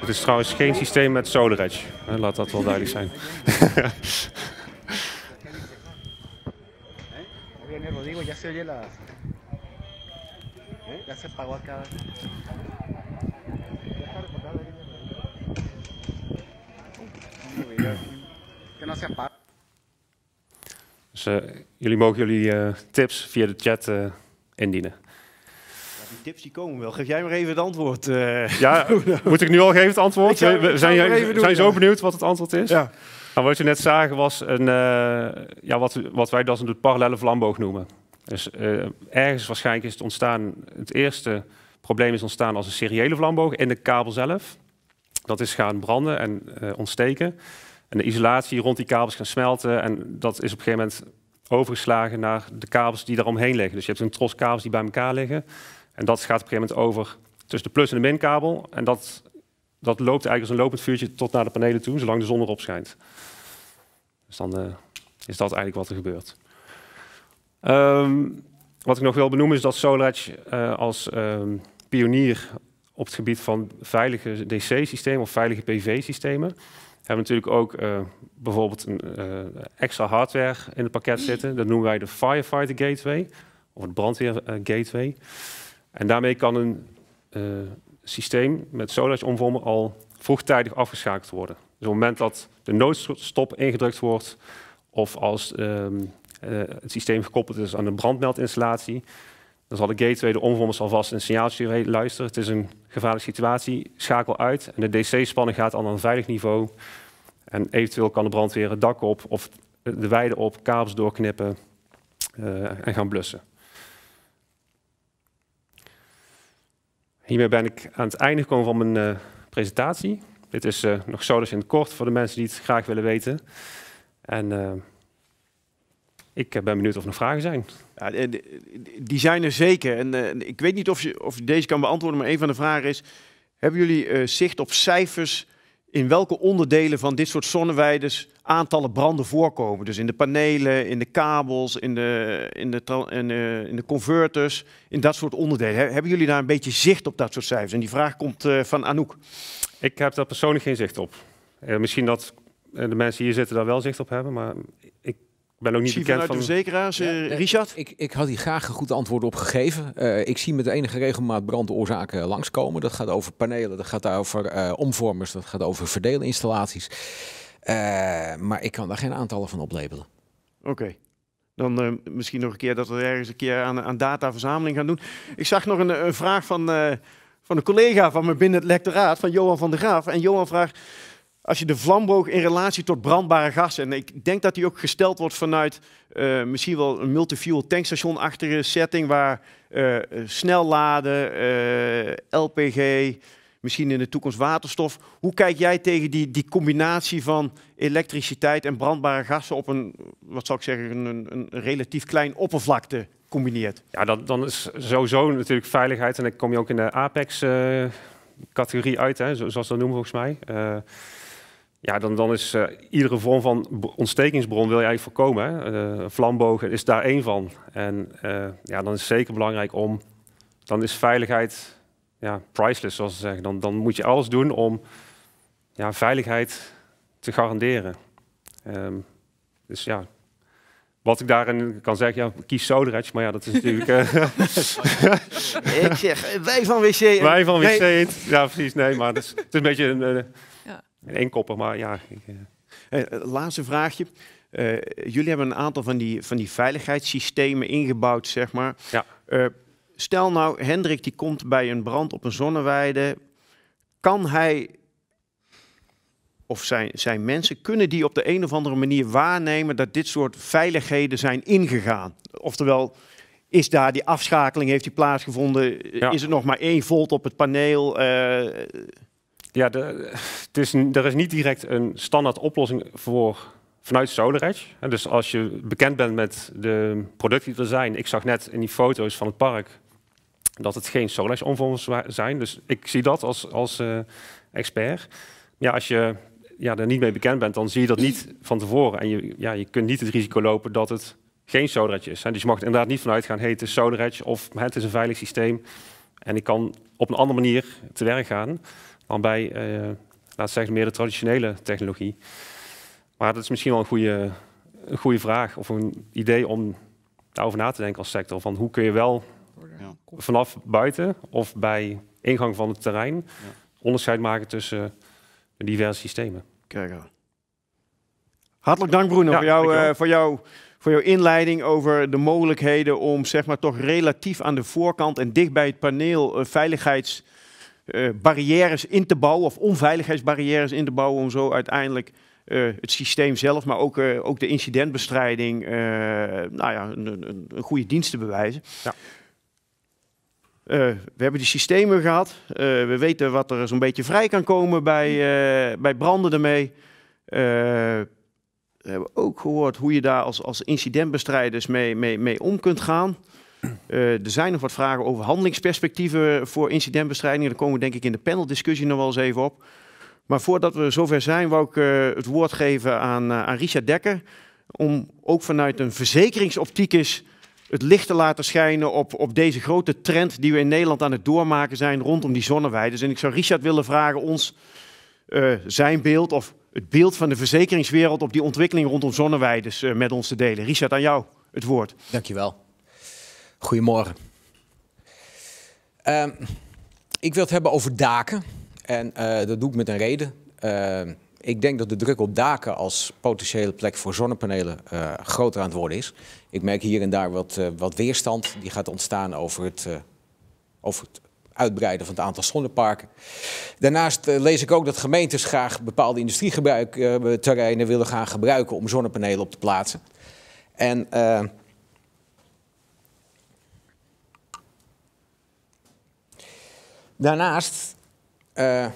Het is trouwens geen systeem met SolarEdge. Laat dat wel duidelijk zijn. <laughs> <laughs> ¿Eh? Ya se pagó acá. Dus eh, jullie mogen jullie eh, tips via de chat eh, indienen. Ja, die tips die komen wel. Geef jij maar even het antwoord. Ja, <laughs> moet ik nu al geven het antwoord? we, zijn zijn zo benieuwd wat het antwoord is? Ja. Nou, wat je net zagen was een, ja, wat, wat wij dat een parallele flamboog noemen. Dus eh, ergens waarschijnlijk is het ontstaan, het eerste probleem is ontstaan als een seriële vlamboog in de kabel zelf. Dat is gaan branden en eh, ontsteken. En de isolatie rond die kabels gaan smelten. En dat is op een gegeven moment overgeslagen naar de kabels die daaromheen liggen. Dus je hebt een tros kabels die bij elkaar liggen. En dat gaat op een gegeven moment over tussen de plus- en de minkabel. En dat, dat loopt eigenlijk als een lopend vuurtje tot naar de panelen toe, zolang de zon erop schijnt. Dus dan eh, is dat eigenlijk wat er gebeurt. Um, wat ik nog wil benoemen is dat SolarEdge eh, als ehm, pionier op het gebied van veilige DC-systemen of veilige PV-systemen hebben natuurlijk ook eh, bijvoorbeeld een, eh, extra hardware in het pakket zitten. Dat noemen wij de firefighter gateway of het brandweer gateway. En daarmee kan een systeem met SolarEdge omvormen al vroegtijdig afgeschakeld worden. Dus op het moment dat de noodstop ingedrukt wordt of als ehm, eh, het systeem gekoppeld is aan een brandmeldinstallatie. Dan zal de gateway de omvormers alvast een signaaltje luisteren. Het is een gevaarlijke situatie. Schakel uit. En de DC-spanning gaat dan naar een veilig niveau. En eventueel kan de brandweer het dak op of de weide op, kabels doorknippen eh, en gaan blussen. Hiermee ben ik aan het einde gekomen van mijn eh, presentatie. Dit is nog zo dus in het kort voor de mensen die het graag willen weten. En ik eh, ben benieuwd of er vragen zijn. die zijn er zeker. En eh, ik weet niet of je, of deze kan beantwoorden, maar een van de vragen is: hebben jullie eh, zicht op cijfers in welke onderdelen van dit soort zonneweiders aantallen branden voorkomen? Dus in de panelen, in de kabels, in de, in de, in de converters, in dat soort onderdelen. hebben jullie daar een beetje zicht op dat soort cijfers? En die vraag komt van Anouk. Ik heb daar persoonlijk geen zicht op. misschien dat de mensen hier zitten daar wel zicht op hebben, maar ik ben ook niet van... verzekeraars. Eh, Richard? Ik, ik had hier graag een goed antwoord op gegeven. Eh, ik zie met enige regelmaat brandoorzaken langskomen. Dat gaat over panelen, dat gaat over eh, omvormers, dat gaat over verdeelinstallaties. maar ik kan daar geen aantallen van oplabelen. Oké. Dan misschien nog een keer dat we ergens een keer aan, aan dataverzameling gaan doen. Ik zag nog een, een vraag van, van een collega van me binnen het lectoraat, van Johan van der Graaf. En Johan vraagt... Als je de vlamboog in relatie tot brandbare gassen, en ik denk dat die ook gesteld wordt vanuit eh, misschien wel een multifuel tankstation tankstationachtige setting waar uh, snel laden, eh, LPG, misschien in de toekomst waterstof. Hoe kijk jij tegen die, die combinatie van elektriciteit en brandbare gassen op een, wat zou ik zeggen, een, een relatief klein oppervlakte combineert? Ja, dan, dan is sowieso natuurlijk veiligheid en dan kom je ook in de APEX-categorie uit, hè, zoals dat noemen volgens mij. Ja, dan, dan is eh, iedere vorm van ontstekingsbron wil je eigenlijk voorkomen. Hè? Uh, vlambogen is daar één van. En eh, ja, dan is het zeker belangrijk om, dan is veiligheid ja, priceless, zoals ze zeggen. Dan, dan moet je alles doen om ja, veiligheid te garanderen. Ehm, dus ja, wat ik daarin kan zeggen, ja, kies Soderich, maar ja, dat is natuurlijk... <laughs> ik zeg, wij van WC. Wij van WC, ja precies, nee, maar het is, het is een beetje... Een, ja. Een inkopper, maar ja. Eh. Eh, eh, laatste vraagje. jullie hebben een aantal van die, van die veiligheidssystemen ingebouwd, zeg maar. Ja. stel nou, Hendrik die komt bij een brand op een zonneweide. Kan hij of zijn, zijn mensen, kunnen die op de een of andere manier waarnemen dat dit soort veiligheden zijn ingegaan? Oftewel, is daar die afschakeling, heeft die plaatsgevonden? Is er nog maar één volt op het paneel? Ja, het is, er is niet direct een standaard oplossing voor vanuit SolarEdge. Dus als je bekend bent met de producten die er zijn. Ik zag net in die foto's van het park dat het geen SolarEdge omvormers zijn. Dus ik zie dat als, als eh, expert. Ja, als je ja, er niet mee bekend bent, dan zie je dat niet van tevoren. En je, ja, je kunt niet het risico lopen dat het geen SolarEdge is. Dus je mag er inderdaad niet vanuit gaan, hey, het is SolarEdge of het is een veilig systeem. En ik kan op een andere manier te werk gaan dan bij, uh, laat zeggen, meer de traditionele technologie. Maar dat is misschien wel een goede, een goede vraag of een idee om daarover na te denken als sector. Van hoe kun je wel vanaf buiten of bij ingang van het terrein onderscheid maken tussen diverse systemen. Kijk Hartelijk dank Bruno voor, jou, eh, voor, jou, voor jouw inleiding over de mogelijkheden om zeg maar, toch relatief aan de voorkant en dicht bij het paneel uh, veiligheids eh, barrières in te bouwen of onveiligheidsbarrières in te bouwen om zo uiteindelijk eh, het systeem zelf, maar ook, eh, ook de incidentbestrijding, nou ja, een, een, een, goede dienst te bewijzen. Ja. we hebben die systemen gehad. we weten wat er zo'n beetje vrij kan komen bij, bij branden ermee. we hebben ook gehoord hoe je daar als, als incidentbestrijders mee, mee, mee om kunt gaan. Eh, er zijn nog wat vragen over handelingsperspectieven voor incidentbestrijding. Daar komen we denk ik in de paneldiscussie nog wel eens even op. Maar voordat we zover zijn, wou ik eh, het woord geven eh, aan, Richard Dekker. Om ook vanuit een verzekeringsoptiek is het licht te laten schijnen op, op deze grote trend die we in Nederland aan het doormaken zijn rondom die zonneweiden. En ik zou Richard willen vragen ons zijn beeld of het beeld van de verzekeringswereld op die ontwikkeling rondom zonneweiden met ons te delen. Richard, aan jou het woord. Dankjewel. Goedemorgen. Ehm, ik wil het hebben over daken. En eh, dat doe ik met een reden. Ehm, ik denk dat de druk op daken als potentiële plek voor zonnepanelen eh, groter aan het worden is. Ik merk hier en daar wat, eh, wat weerstand. Die gaat ontstaan over het, over het uitbreiden van het aantal zonneparken. Daarnaast lees ik ook dat gemeentes graag bepaalde industrieterreinen willen gaan gebruiken om zonnepanelen op te plaatsen. En ehm, Daarnaast eh,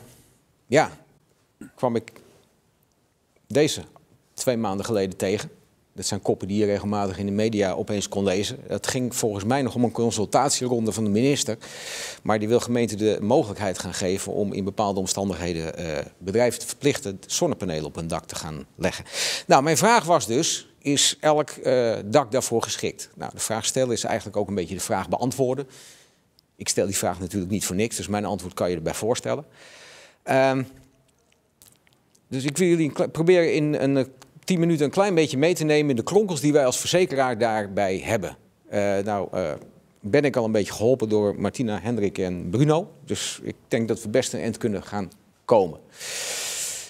ja, kwam ik deze twee maanden geleden tegen. Dat zijn koppen die je regelmatig in de media opeens kon lezen. Het ging volgens mij nog om een consultatieronde van de minister. Maar die wil gemeenten de mogelijkheid gaan geven om in bepaalde omstandigheden eh, bedrijven te verplichten zonnepanelen op hun dak te gaan leggen. Nou, mijn vraag was dus: is elk eh, dak daarvoor geschikt? Nou, de vraag stellen is eigenlijk ook een beetje de vraag beantwoorden. Ik stel die vraag natuurlijk niet voor niks, dus mijn antwoord kan je erbij voorstellen. Um, dus ik wil jullie proberen in een, 10 eh, minuten een klein beetje mee te nemen in de kronkels die wij als verzekeraar daarbij hebben. Eh, nou, eh, ben ik al een beetje geholpen door Martina, Hendrik en Bruno. Dus ik denk dat we best een eind kunnen gaan komen.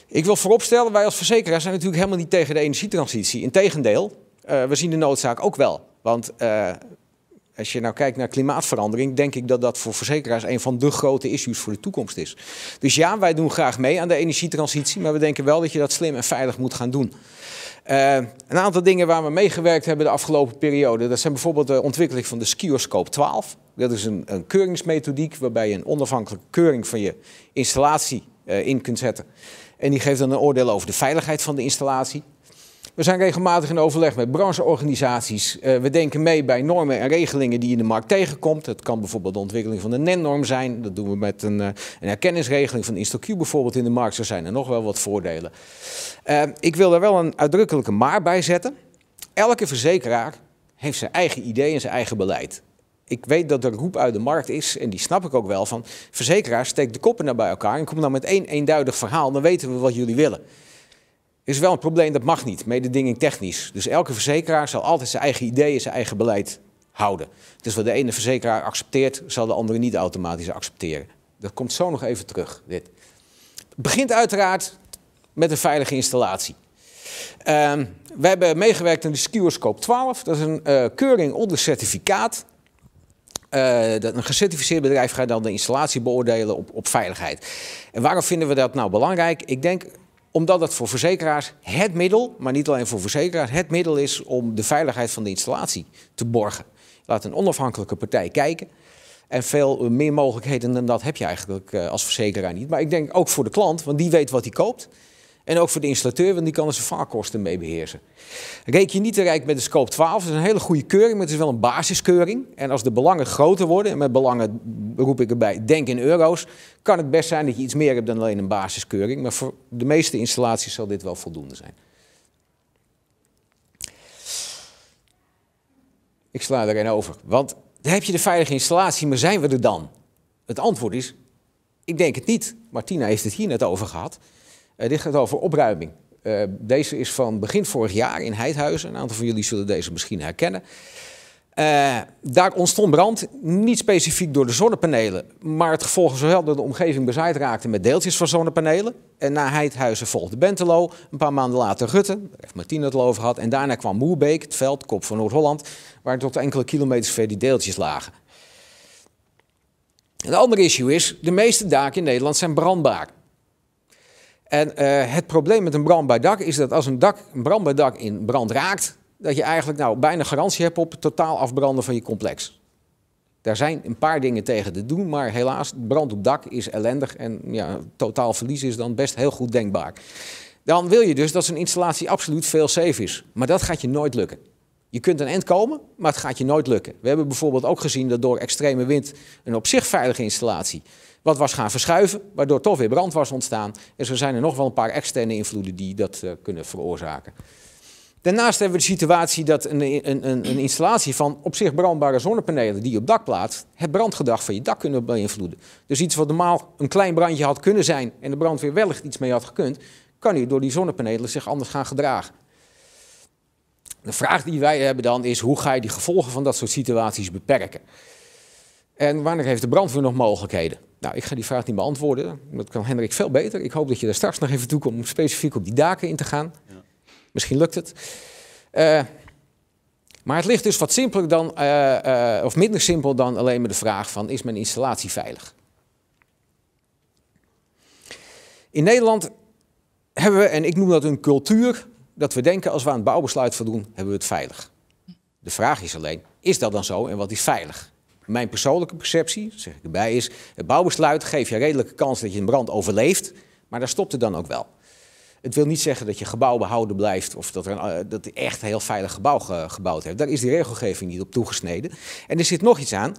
Ik wil vooropstellen, wij als verzekeraar zijn natuurlijk helemaal niet tegen de energietransitie. Integendeel, uh, we zien de noodzaak ook wel. Want als je nou kijkt naar klimaatverandering, denk ik dat dat voor verzekeraars een van de grote issues voor de toekomst is. Dus ja, wij doen graag mee aan de energietransitie, maar we denken wel dat je dat slim en veilig moet gaan doen. Eh, een aantal dingen waar we meegewerkt hebben de afgelopen periode, dat zijn bijvoorbeeld de ontwikkeling van de Skioscope 12. Dat is een, een keuringsmethodiek waarbij je een onafhankelijke keuring van je installatie eh, in kunt zetten. En die geeft dan een oordeel over de veiligheid van de installatie. We zijn regelmatig in overleg met brancheorganisaties. Eh, we denken mee bij normen en regelingen die in de markt tegenkomt. Dat kan bijvoorbeeld de ontwikkeling van de NEN-norm zijn. Dat doen we met een, uh, een van InstaQ bijvoorbeeld in de markt. Zo zijn er nog wel wat voordelen. Uh, ik wil daar wel een uitdrukkelijke maar bij zetten. Elke verzekeraar heeft zijn eigen idee en zijn eigen beleid ik weet dat er roep uit de markt is, en die snap ik ook wel, van verzekeraars steek de koppen naar nou bij elkaar en komen nou dan met één eenduidig verhaal, dan weten we wat jullie willen is wel een probleem, dat mag niet, mededinging technisch. Dus elke verzekeraar zal altijd zijn eigen ideeën, zijn eigen beleid houden. Dus wat de ene verzekeraar accepteert, zal de andere niet automatisch accepteren. Dat komt zo nog even terug, dit. Het begint uiteraard met een veilige installatie. Ehm, we hebben meegewerkt aan de Skewerscope 12. Dat is een eh, keuring onder certificaat. Eh, dat een gecertificeerd bedrijf gaat dan de installatie beoordelen op, op veiligheid. En waarom vinden we dat nou belangrijk? Ik denk omdat het voor verzekeraars het middel, maar niet alleen voor verzekeraars, het middel is om de veiligheid van de installatie te borgen. Laat een onafhankelijke partij kijken. En veel meer mogelijkheden dan dat heb je eigenlijk eh, als verzekeraar niet. Maar ik denk ook voor de klant, want die weet wat hij koopt. En ook voor de installateur, want die kan er zijn vaarkosten mee beheersen. Reken je niet te rijk met de scope 12. Dat is een hele goede keuring, maar het is wel een basiskeuring. En als de belangen groter worden, en met belangen roep ik erbij, denk in euro's, kan het best zijn dat je iets meer hebt dan alleen een basiskeuring. Maar voor de meeste installaties zal dit wel voldoende zijn. Ik sla er een over. Want heb je de veilige installatie, maar zijn we er dan? Het antwoord is, ik denk het niet. Martina heeft het hier net over gehad. Uh, dit gaat over opruiming. Eh, deze is van begin vorig jaar in Heidhuizen. Een aantal van jullie zullen deze misschien herkennen. Uh, daar ontstond brand, niet specifiek door de zonnepanelen, maar het gevolg is wel dat de omgeving bezaaid raakte met deeltjes van zonnepanelen. En na Heidhuizen volgde Bentelo, een paar maanden later Rutte, daar heeft Martien het al over gehad. En daarna kwam Moerbeek, het veld, kop van Noord-Holland, waar tot enkele kilometers ver die deeltjes lagen. Een ander issue is, de meeste daken in Nederland zijn brandbaar. En eh, het probleem met een bij dak is dat als een, dak, een brandbaar dak in brand raakt, dat je eigenlijk nou bijna garantie hebt op het totaal afbranden van je complex. Daar zijn een paar dingen tegen te doen, maar helaas, brand op dak is ellendig en ja, totaal verlies is dan best heel goed denkbaar. Dan wil je dus dat zo'n installatie absoluut veel safe is, maar dat gaat je nooit lukken. Je kunt een eind komen, maar het gaat je nooit lukken. We hebben bijvoorbeeld ook gezien dat door extreme wind een op zich veilige installatie wat was gaan verschuiven, waardoor toch weer brand was ontstaan. en dus er zijn er nog wel een paar externe invloeden die dat eh, kunnen veroorzaken. Daarnaast hebben we de situatie dat een, een, een, installatie van op zich brandbare zonnepanelen die je op dak plaatst, het brandgedrag van je dak kunnen beïnvloeden. Dus iets wat normaal een klein brandje had kunnen zijn en de brandweer wellicht iets mee had gekund, kan nu door die zonnepanelen zich anders gaan gedragen. De vraag die wij hebben dan is hoe ga je die gevolgen van dat soort situaties beperken? En wanneer heeft de brandweer nog mogelijkheden? Nou, ik ga die vraag niet beantwoorden. Dat kan Hendrik veel beter. Ik hoop dat je daar straks nog even toe komt om specifiek op die daken in te gaan. Ja. Misschien lukt het. Eh, maar het ligt dus wat simpeler dan, eh, eh, of minder simpel dan alleen maar de vraag van is mijn installatie veilig? In Nederland hebben we, en ik noem dat een cultuur, dat we denken als we aan het bouwbesluit voldoen, hebben we het veilig. De vraag is alleen, is dat dan zo en wat is veilig? Mijn persoonlijke perceptie, zeg ik erbij, is: het bouwbesluit geeft je redelijke kans dat je een brand overleeft, maar daar stopt het dan ook wel. Het wil niet zeggen dat je gebouw behouden blijft of dat, er een, eh, dat echt een heel veilig gebouw gebouwd hebt. Daar is die regelgeving niet op toegesneden. En er zit nog iets aan.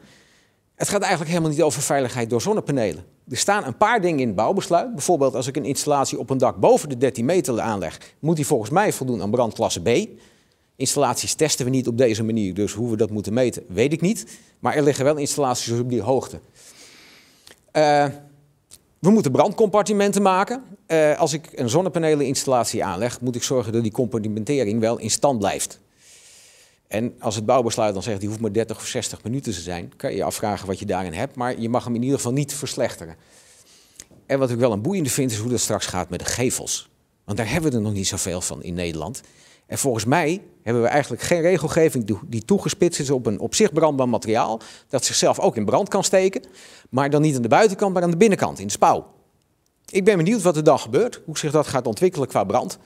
Het gaat eigenlijk helemaal niet over veiligheid door zonnepanelen. Er staan een paar dingen in het bouwbesluit. Bijvoorbeeld als ik een installatie op een dak boven de 13 meter aanleg, moet die volgens mij voldoen aan brandklasse B. Installaties testen we niet op deze manier, dus hoe we dat moeten meten, weet ik niet. Maar er liggen wel installaties op die hoogte. Eh, we moeten brandcompartimenten maken. Eh, als ik een zonnepaneleninstallatie aanleg, moet ik zorgen dat die compartimentering wel in stand blijft. En als het bouwbesluit dan zegt, die hoeft maar 30 of 60 minuten te zijn, kan je je afvragen wat je daarin hebt, maar je mag hem in ieder geval niet verslechteren. En wat ik wel een boeiende vind, is hoe dat straks gaat met de gevels. Want daar hebben we er nog niet zoveel van in Nederland. En volgens mij hebben we eigenlijk geen regelgeving die toegespitst is op een op zich brandbaar materiaal. Dat zichzelf ook in brand kan steken. Maar dan niet aan de buitenkant, maar aan de binnenkant, in de spouw. Ik ben benieuwd wat er dan gebeurt, hoe zich dat gaat ontwikkelen qua brand.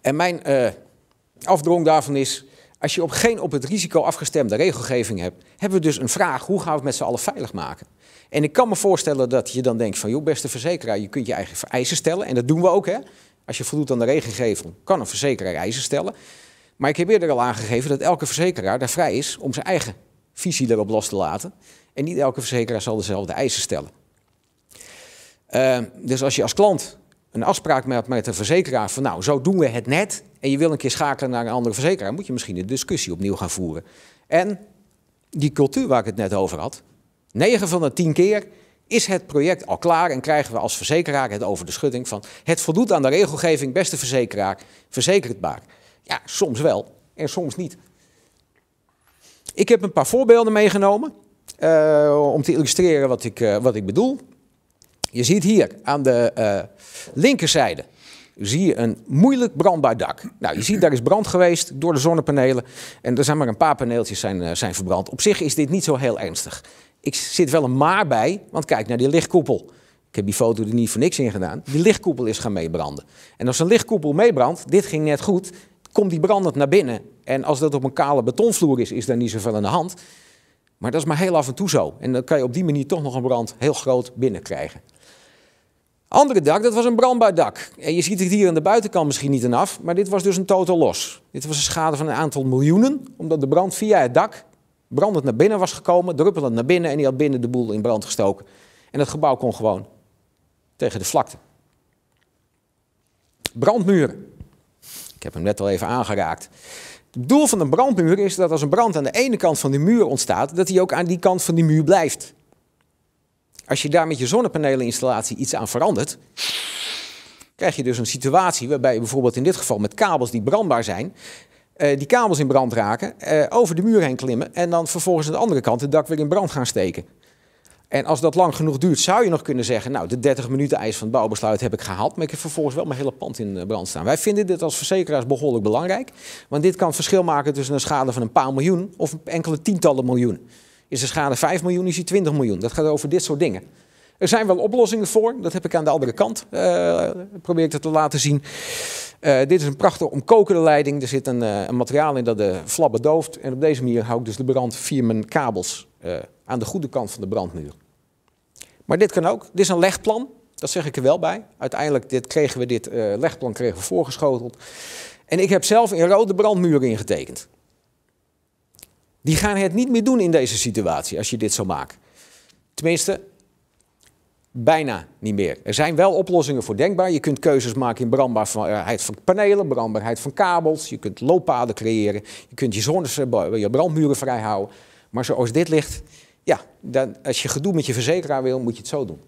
En mijn uh, afdrong daarvan is, als je op geen op het risico afgestemde regelgeving hebt, hebben we dus een vraag, hoe gaan we het met z'n allen veilig maken? En ik kan me voorstellen dat je dan denkt van, joh beste verzekeraar, je kunt je eigen eisen stellen. En dat doen we ook, hè. Als je voldoet aan de regelgeving, kan een verzekeraar eisen stellen. Maar ik heb eerder al aangegeven dat elke verzekeraar daar vrij is om zijn eigen visie erop los te laten. En niet elke verzekeraar zal dezelfde eisen stellen. Ehm, dus als je als klant een afspraak maakt met een verzekeraar van nou, zo doen we het net. En je wil een keer schakelen naar een andere verzekeraar, moet je misschien de discussie opnieuw gaan voeren. En die cultuur waar ik het net over had, 9 van de 10 keer is het project al klaar en krijgen we als verzekeraar het over de schutting van het voldoet aan de regelgeving, beste verzekeraar, verzekerbaar. Ja, soms wel en soms niet. Ik heb een paar voorbeelden meegenomen eh, om te illustreren wat ik, eh, wat ik bedoel. Je ziet hier aan de eh, linkerzijde zie je een moeilijk brandbaar dak. Nou, je ziet daar is brand geweest door de zonnepanelen en er zijn maar een paar paneeltjes zijn, zijn verbrand. Op zich is dit niet zo heel ernstig ik zit wel een maar bij, want kijk naar die lichtkoepel. Ik heb die foto er niet voor niks in gedaan. Die lichtkoepel is gaan meebranden. En als een lichtkoepel meebrandt, dit ging net goed, komt die brandend naar binnen. En als dat op een kale betonvloer is, is daar niet zoveel aan de hand. Maar dat is maar heel af en toe zo. En dan kan je op die manier toch nog een brand heel groot binnenkrijgen. Andere dak, dat was een brandbaar dak. En je ziet het hier aan de buitenkant misschien niet aan af, maar dit was dus een totaal los. Dit was een schade van een aantal miljoenen, omdat de brand via het dak brandend naar binnen was gekomen, druppelend naar binnen en die had binnen de boel in brand gestoken. En het gebouw kon gewoon tegen de vlakte. Brandmuren. Ik heb hem net al even aangeraakt. Het doel van een brandmuur is dat als een brand aan de ene kant van die muur ontstaat, dat die ook aan die kant van die muur blijft. Als je daar met je zonnepaneleninstallatie iets aan verandert, krijg je dus een situatie waarbij je bijvoorbeeld in dit geval met kabels die brandbaar zijn, eh, die kabels in brand raken, eh, over de muur heen klimmen en dan vervolgens aan de andere kant het dak weer in brand gaan steken. En als dat lang genoeg duurt, zou je nog kunnen zeggen: Nou, de 30 minuten eis van het bouwbesluit heb ik gehaald, maar ik heb vervolgens wel mijn hele pand in eh, brand staan. Wij vinden dit als verzekeraars behoorlijk belangrijk, want dit kan verschil maken tussen een schade van een paar miljoen of enkele tientallen miljoen. Is de schade 5 miljoen, is die 20 miljoen? Dat gaat over dit soort dingen. Er zijn wel oplossingen voor, dat heb ik aan de andere kant, uh, probeer ik te laten zien. Eh, dit is een prachtige omkokende leiding. Er zit een, eh, een materiaal in dat de flabben dooft. En op deze manier hou ik dus de brand via mijn kabels eh, aan de goede kant van de brandmuur. Maar dit kan ook. Dit is een legplan. Dat zeg ik er wel bij. Uiteindelijk dit kregen we dit legplan kregen we voorgeschoteld. En ik heb zelf in rode brandmuur ingetekend. Die gaan het niet meer doen in deze situatie als je dit zou maken. Tenminste, Bijna niet meer. Er zijn wel oplossingen voor denkbaar. Je kunt keuzes maken in brandbaarheid van panelen, brandbaarheid van kabels. Je kunt looppaden creëren. Je kunt je zones, eh, je brandmuren vrijhouden. Maar zoals dit ligt, ja, dan, als je gedoe met je verzekeraar wil, moet je het zo doen.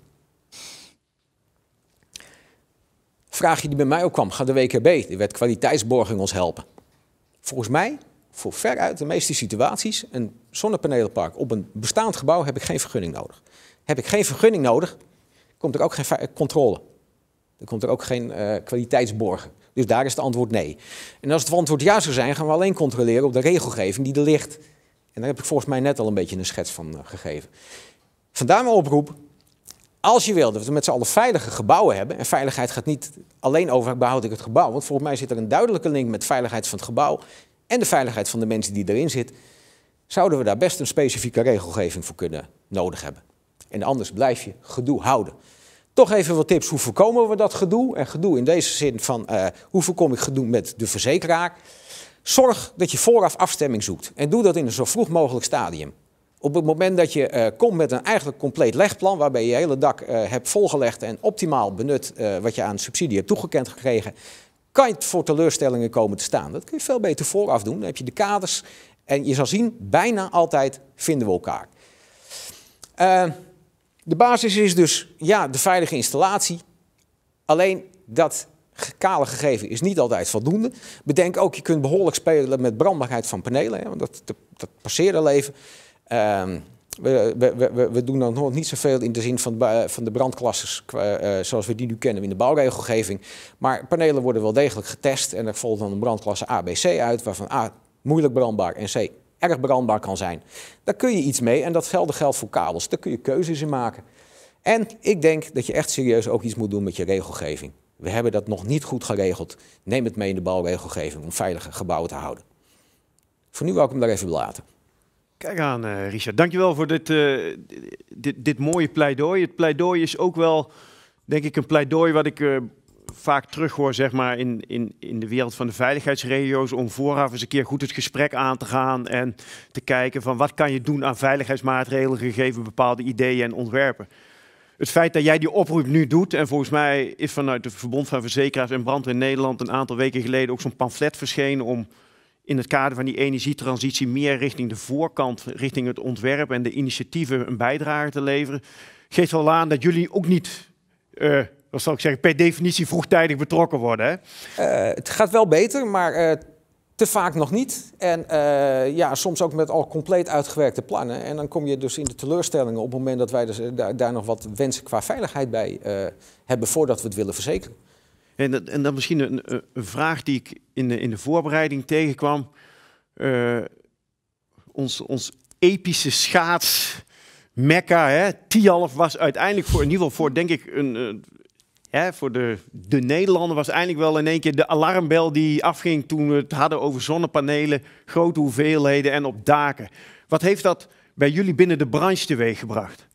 Vraagje die bij mij ook kwam, gaat de WKB, de wet kwaliteitsborging, ons helpen? Volgens mij, voor veruit de meeste situaties, een zonnepanelenpark op een bestaand gebouw heb ik geen vergunning nodig. Heb ik geen vergunning nodig, komt er ook geen controle. Er komt er ook geen eh, kwaliteitsborgen. Dus daar is het antwoord nee. En als het antwoord ja zou zijn, gaan we alleen controleren op de regelgeving die er ligt. En daar heb ik volgens mij net al een beetje een schets van eh, gegeven. Vandaar mijn oproep. Als je wil dat we met z'n allen veilige gebouwen hebben, en veiligheid gaat niet alleen over behoud ik het gebouw, want volgens mij zit er een duidelijke link met veiligheid van het gebouw en de veiligheid van de mensen die erin zitten, zouden we daar best een specifieke regelgeving voor kunnen nodig hebben. En anders blijf je gedoe houden. Toch even wat tips. Hoe voorkomen we dat gedoe? En gedoe in deze zin van eh, hoe voorkom ik gedoe met de verzekeraar? Zorg dat je vooraf afstemming zoekt. En doe dat in een zo vroeg mogelijk stadium. Op het moment dat je eh, komt met een eigenlijk compleet legplan, waarbij je hele dak eh, hebt volgelegd en optimaal benut wat je aan subsidie hebt toegekend gekregen, kan je voor teleurstellingen komen te staan. Dat kun je veel beter vooraf doen. Dan heb je de kaders en je zal zien, bijna altijd vinden we elkaar. De basis is dus ja, de veilige installatie. Alleen dat kale gegeven is niet altijd voldoende. Bedenk ook, je kunt behoorlijk spelen met brandbaarheid van panelen. want dat, dat, dat passeren leven. Ehm, we, we, we, we, doen dan nog niet zoveel in de zin van, van de brandklasses eh, zoals we die nu kennen in de bouwregelgeving. Maar panelen worden wel degelijk getest en er volgt dan een brandklasse A, B, C uit, waarvan A moeilijk brandbaar en C erg brandbaar kan zijn. Daar kun je iets mee en datzelfde geldt voor kabels. Daar kun je keuzes in maken. En ik denk dat je echt serieus ook iets moet doen met je regelgeving. We hebben dat nog niet goed geregeld. Neem het mee in de bouwregelgeving om veilige gebouwen te houden. Voor nu welkom ik hem daar even laten. Kijk aan, eh, Richard. Dankjewel voor dit, uh, dit, dit, mooie pleidooi. Het pleidooi is ook wel, denk ik, een pleidooi wat ik eh, vaak terug hoor, zeg maar, in, in, in de wereld van de veiligheidsregio's, om vooraf eens een keer goed het gesprek aan te gaan en te kijken van wat kan je doen aan veiligheidsmaatregelen gegeven bepaalde ideeën en ontwerpen. Het feit dat jij die oproep nu doet, en volgens mij is vanuit het Verbond van Verzekeraars en Brandweer Nederland een aantal weken geleden ook zo'n pamflet verschenen om in het kader van die energietransitie meer richting de voorkant, richting het ontwerp en de initiatieven een bijdrage te leveren, geeft wel aan dat jullie ook niet eh, dat zal ik zeggen, per definitie vroegtijdig betrokken worden. Hè? Eh, het gaat wel beter, maar eh, te vaak nog niet. En eh, ja, soms ook met al compleet uitgewerkte plannen. En dan kom je dus in de teleurstellingen op het moment dat wij dus, daar, nog wat wensen qua veiligheid bij hebben voordat we het willen verzekeren. En, dat, en dan misschien een, een, vraag die ik in de, in de voorbereiding tegenkwam. ons, ons epische schaats Mekka, Tialf was uiteindelijk voor, in ieder geval voor, denk ik, een, voor de, de Nederlander was eigenlijk wel in één keer de alarmbel die afging toen we het hadden over zonnepanelen, grote hoeveelheden en op daken. Wat heeft dat bij jullie binnen de branche teweeggebracht?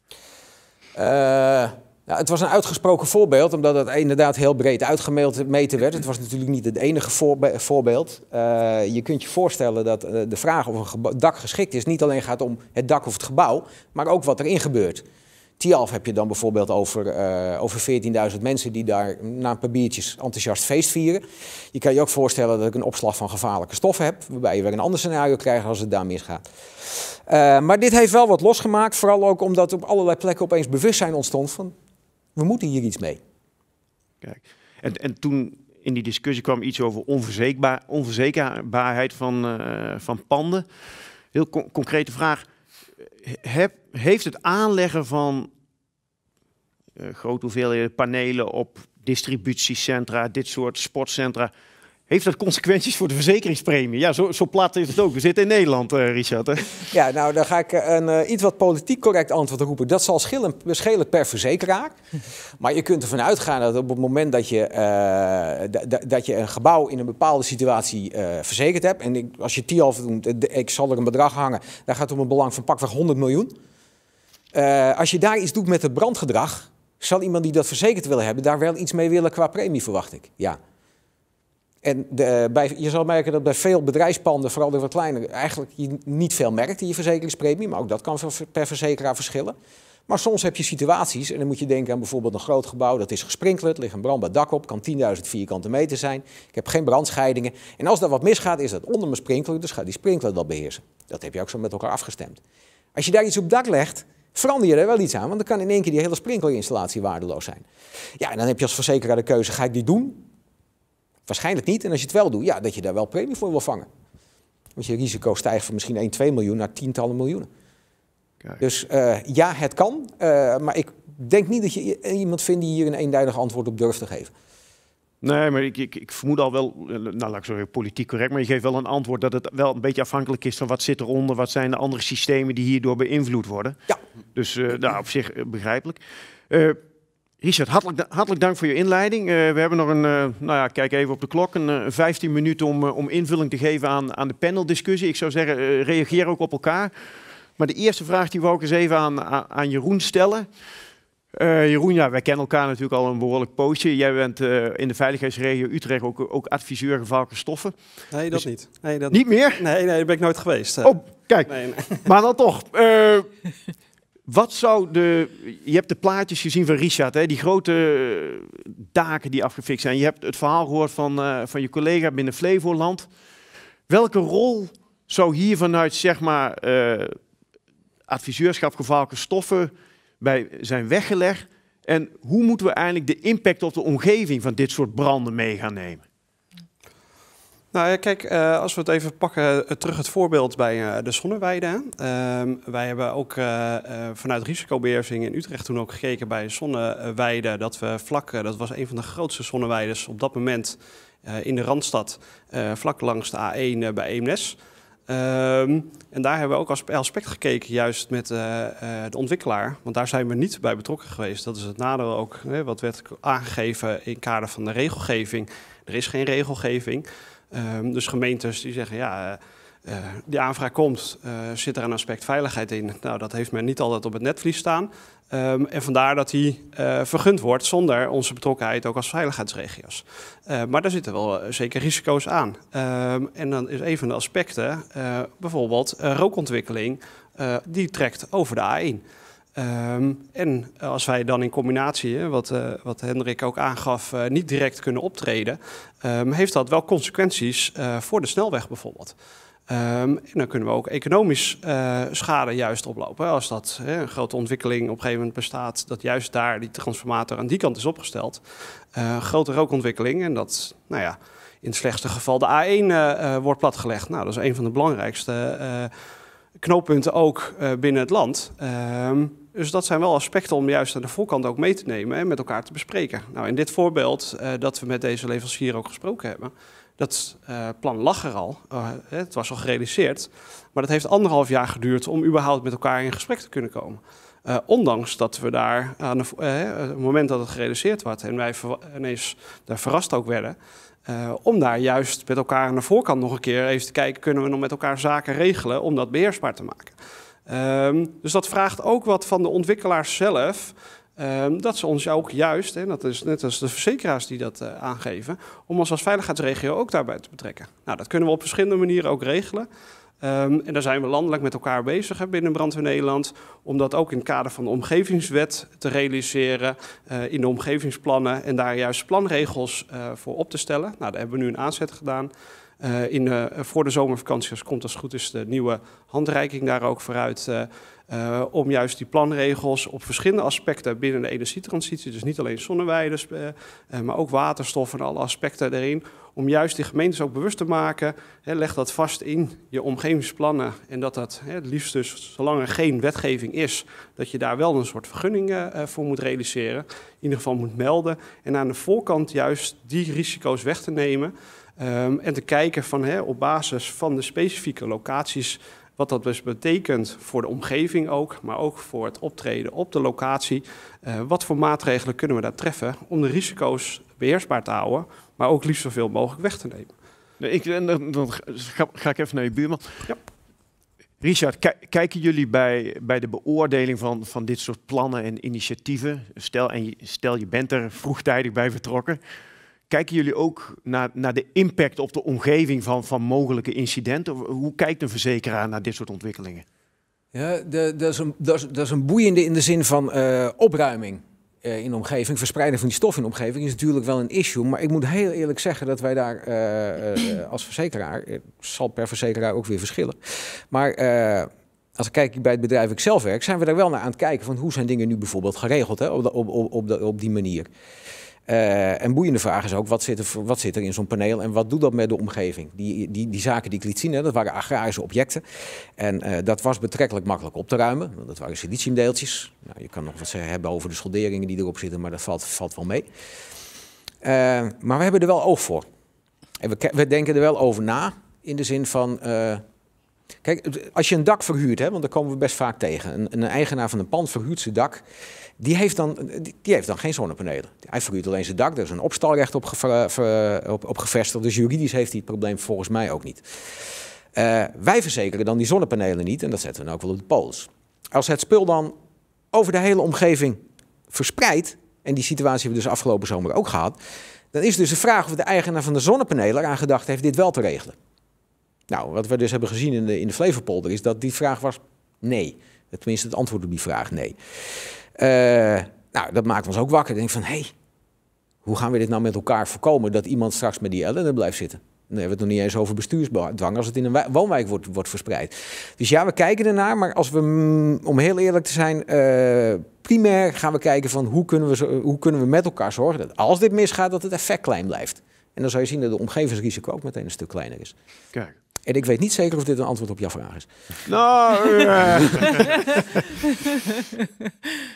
Uh... Eh, nou, het was een uitgesproken voorbeeld, omdat het inderdaad heel breed uitgemeten werd. Het was natuurlijk niet het enige voorbeeld. Eh, je kunt je voorstellen dat eh, de vraag of een dak geschikt is niet alleen gaat om het dak of het gebouw, maar ook wat erin gebeurt. Tialf heb je dan bijvoorbeeld over, eh, over 14.000 mensen die daar na een paar biertjes enthousiast feest vieren. Je kan je ook voorstellen dat ik een opslag van gevaarlijke stoffen heb, waarbij je weer een ander scenario krijgt als het daar misgaat. Eh, maar dit heeft wel wat losgemaakt, vooral ook omdat op allerlei plekken opeens bewustzijn ontstond van we moeten hier iets mee. Kijk, en, en toen in die discussie kwam iets over onverzekerbaarheid van, eh, van panden. Heel concrete vraag heeft het aanleggen van uh, grote hoeveelheden panelen op distributiecentra, dit soort sportcentra, heeft dat consequenties voor de verzekeringspremie? Ja, zo, zo plat is het ook. We zitten in Nederland, eh, Richard. Hè? <laughs> Ja, nou, dan ga ik eh, een eh, iets wat politiek correct antwoord roepen. Dat zal schillen, schelen per verzekeraar. <laughs> Maar je kunt ervan uitgaan dat op het moment dat je, dat je een gebouw in een bepaalde situatie verzekerd hebt... en ik, als je al doet, ik zal er een bedrag hangen... daar gaat het om een belang van pakweg 100 miljoen. als je daar iets doet met het brandgedrag... zal iemand die dat verzekerd wil hebben daar wel iets mee willen qua premie, verwacht ik. Ja. En de, bij, je zal merken dat bij veel bedrijfspanden, vooral de wat kleinere, eigenlijk je niet veel merkt in je verzekeringspremie. Maar ook dat kan per verzekeraar verschillen. Maar soms heb je situaties, en dan moet je denken aan bijvoorbeeld een groot gebouw, dat is gesprinkeld, ligt een brandbaar dak op, kan 10.000 vierkante meter zijn. Ik heb geen brandscheidingen. En als daar wat misgaat, is dat onder mijn sprinkler, dus gaat die sprinkler dat beheersen. Dat heb je ook zo met elkaar afgestemd. Als je daar iets op dak legt, verander je er wel iets aan, want dan kan in één keer die hele sprinklerinstallatie waardeloos zijn. Ja, en dan heb je als verzekeraar de keuze, ga ik die doen? Waarschijnlijk niet. En als je het wel doet, ja, dat je daar wel premie voor wil vangen. Want je risico stijgt van misschien 1, 2 miljoen naar tientallen miljoenen. Dus eh, ja, het kan. Eh, maar ik denk niet dat je iemand vindt die hier een eenduidig antwoord op durft te geven. Nee, maar ik, ik, ik, vermoed al wel, eh, nou laat ik politiek correct, maar je geeft wel een antwoord dat het wel een beetje afhankelijk is van wat zit eronder, wat zijn de andere systemen die hierdoor beïnvloed worden. Ja. Dus uh, nou, op zich begrijpelijk. Uh, Richard, hartelijk, hartelijk, dank voor je inleiding. Eh, we hebben nog een, eh, nou ja, kijk even op de klok, een uh, eh, 15 minuten om, om invulling te geven aan, aan de paneldiscussie. Ik zou zeggen, reageer ook op elkaar. Maar de eerste vraag die we ook eens even aan, aan Jeroen stellen. Jeroen, ja, wij kennen elkaar natuurlijk al een behoorlijk poosje. Jij bent in de veiligheidsregio Utrecht ook, ook adviseur gevaarlijke stoffen. Nee, dat dus niet. Nee, dat... Niet meer? Nee, nee, daar ben ik nooit geweest. Oh, kijk. Nee, nee. Maar dan toch. <laughs> Wat zou de. Je hebt de plaatjes gezien van Richard, hè? die grote eh, daken die afgefixt zijn. Je hebt het verhaal gehoord van, eh, van je collega binnen Flevoland. Welke rol zou hier vanuit, zeg maar, eh, adviseurschap gevaarlijke stoffen bij zijn weggelegd? En hoe moeten we eigenlijk de impact op de omgeving van dit soort branden mee gaan nemen? Nou ja, kijk, eh, als we het even pakken, eh, terug het voorbeeld bij eh, de zonneweide. Ehm, wij hebben ook vanuit risicobeheersing in Utrecht toen ook gekeken bij zonneweide. Dat we vlak, dat was een van de grootste zonneweiden op dat moment in de Randstad. vlak langs de A1 bij Eemnes. Ehm, en daar hebben we ook als aspect gekeken, juist met de ontwikkelaar. Want daar zijn we niet bij betrokken geweest. Dat is het nadeel ook, hè, wat werd aangegeven in kader van de regelgeving. Er is geen regelgeving. Ehm, dus gemeentes die zeggen, ja, eh, eh, die aanvraag komt, eh, zit er een aspect veiligheid in? Nou, dat heeft men niet altijd op het netvlies staan. Ehm, en vandaar dat die vergund wordt zonder onze betrokkenheid ook als veiligheidsregio's. maar daar zitten wel zeker risico's aan. Ehm, en dan is een van de aspecten bijvoorbeeld rookontwikkeling, die trekt over de A1. Ehm, en als wij dan in combinatie, wat, eh, wat Hendrik ook aangaf, eh, niet direct kunnen optreden, ehm, heeft dat wel consequenties eh, voor de snelweg bijvoorbeeld. Ehm, en dan kunnen we ook economisch schade juist oplopen. Als dat hè, een grote ontwikkeling op een gegeven moment bestaat, dat juist daar die transformator aan die kant is opgesteld. grote rookontwikkeling en dat, nou ja, in het slechtste geval de A1 wordt platgelegd. Nou, dat is een van de belangrijkste knooppunten ook binnen het land. Dus dat zijn wel aspecten om juist aan de voorkant ook mee te nemen en met elkaar te bespreken. Nou, in dit voorbeeld eh, dat we met deze leverancier ook gesproken hebben, dat eh, plan lag er al. Eh, het was al gerealiseerd. Maar dat heeft anderhalf jaar geduurd om überhaupt met elkaar in gesprek te kunnen komen. ondanks dat we daar aan het moment dat het gerealiseerd werd en wij ineens daar verrast ook werden. om daar juist met elkaar aan de voorkant nog een keer even te kijken, kunnen we nog met elkaar zaken regelen om dat beheersbaar te maken. Ehm, dus dat vraagt ook wat van de ontwikkelaars zelf. Ehm, dat ze ons ook juist, en dat is net als de verzekeraars die dat eh, aangeven, om ons als veiligheidsregio ook daarbij te betrekken. Nou, dat kunnen we op verschillende manieren ook regelen. Ehm, en daar zijn we landelijk met elkaar bezig hè, binnen Brandweer Nederland. Om dat ook in het kader van de omgevingswet te realiseren. Eh, in de omgevingsplannen en daar juist planregels eh, voor op te stellen. Nou, daar hebben we nu een aanzet gedaan. Eh, in, eh, voor de zomervakantie komt als het goed is de nieuwe handreiking daar ook vooruit. Eh, om juist die planregels op verschillende aspecten binnen de energietransitie, dus niet alleen zonneweiden, maar ook waterstof en alle aspecten erin, om juist die gemeentes ook bewust te maken. Hè, leg dat vast in je omgevingsplannen en dat dat hè, het liefst dus, zolang er geen wetgeving is, dat je daar wel een soort vergunning voor moet realiseren. In ieder geval moet melden en aan de voorkant juist die risico's weg te nemen. Ehm, en te kijken van, hè, op basis van de specifieke locaties wat dat dus betekent voor de omgeving ook, maar ook voor het optreden op de locatie. Eh, wat voor maatregelen kunnen we daar treffen om de risico's beheersbaar te houden, maar ook liefst zoveel mogelijk weg te nemen. Nee, ik, dan ga, ik even naar je buurman. Ja. Richard, kijken jullie bij, bij de beoordeling van, van dit soort plannen en initiatieven, stel, en je, stel je bent er vroegtijdig bij vertrokken, Kijken jullie ook naar, naar de impact op de omgeving van, van mogelijke incidenten? Hoe kijkt een verzekeraar naar dit soort ontwikkelingen? Ja, dat is, een, boeiende in de zin van eh, opruiming eh, in de omgeving. Verspreiding van die stof in de omgeving is natuurlijk wel een issue. Maar ik moet heel eerlijk zeggen dat wij daar eh, als verzekeraar, het zal per verzekeraar ook weer verschillen. Maar als ik kijk bij het bedrijf ik zelf werk, zijn we daar wel naar aan het kijken van hoe zijn dingen nu bijvoorbeeld geregeld hè, op, op, op, op die manier. Uh, en boeiende vraag is ook, wat zit er, wat zit er in zo'n paneel en wat doet dat met de omgeving? Die, die, die zaken die ik liet zien, hè, dat waren agrarische objecten. En eh, dat was betrekkelijk makkelijk op te ruimen. Want dat waren siliciumdeeltjes. Nou, je kan nog wat zeggen hebben over de solderingen die erop zitten, maar dat valt, valt wel mee. Eh, maar we hebben er wel oog voor. En we, we, denken er wel over na, in de zin van... kijk, als je een dak verhuurt, hè, want daar komen we best vaak tegen. Een, een eigenaar van een pand verhuurt zijn dak... Die heeft dan, die heeft dan geen zonnepanelen. Hij verhuurt alleen zijn dak, daar is een opstalrecht op, op, op gevestigd. Dus juridisch heeft hij het probleem volgens mij ook niet. Eh, wij verzekeren dan die zonnepanelen niet en dat zetten we dan ook wel op de pols. Als het spul dan over de hele omgeving verspreidt, en die situatie hebben we dus afgelopen zomer ook gehad, dan is dus de vraag of de eigenaar van de zonnepanelen eraan gedacht heeft dit wel te regelen. Nou, wat we dus hebben gezien in de, in de Flevopolder is dat die vraag was nee. Tenminste, het antwoord op die vraag nee. Eh, nou, dat maakt ons ook wakker. Denk van, hé, hey, hoe gaan we dit nou met elkaar voorkomen dat iemand straks met die ellende blijft zitten? Dan hebben we het nog niet eens over bestuursdwang als het in een woonwijk wordt, wordt verspreid. Dus ja, we kijken ernaar, maar als we, mm, om heel eerlijk te zijn, eh, primair gaan we kijken van hoe kunnen we, hoe kunnen we met elkaar zorgen dat als dit misgaat, dat het effect klein blijft. En dan zou je zien dat de omgevingsrisico ook meteen een stuk kleiner is. Kijk. En ik weet niet zeker of dit een antwoord op jouw vraag is. Nou, <laughs> eh.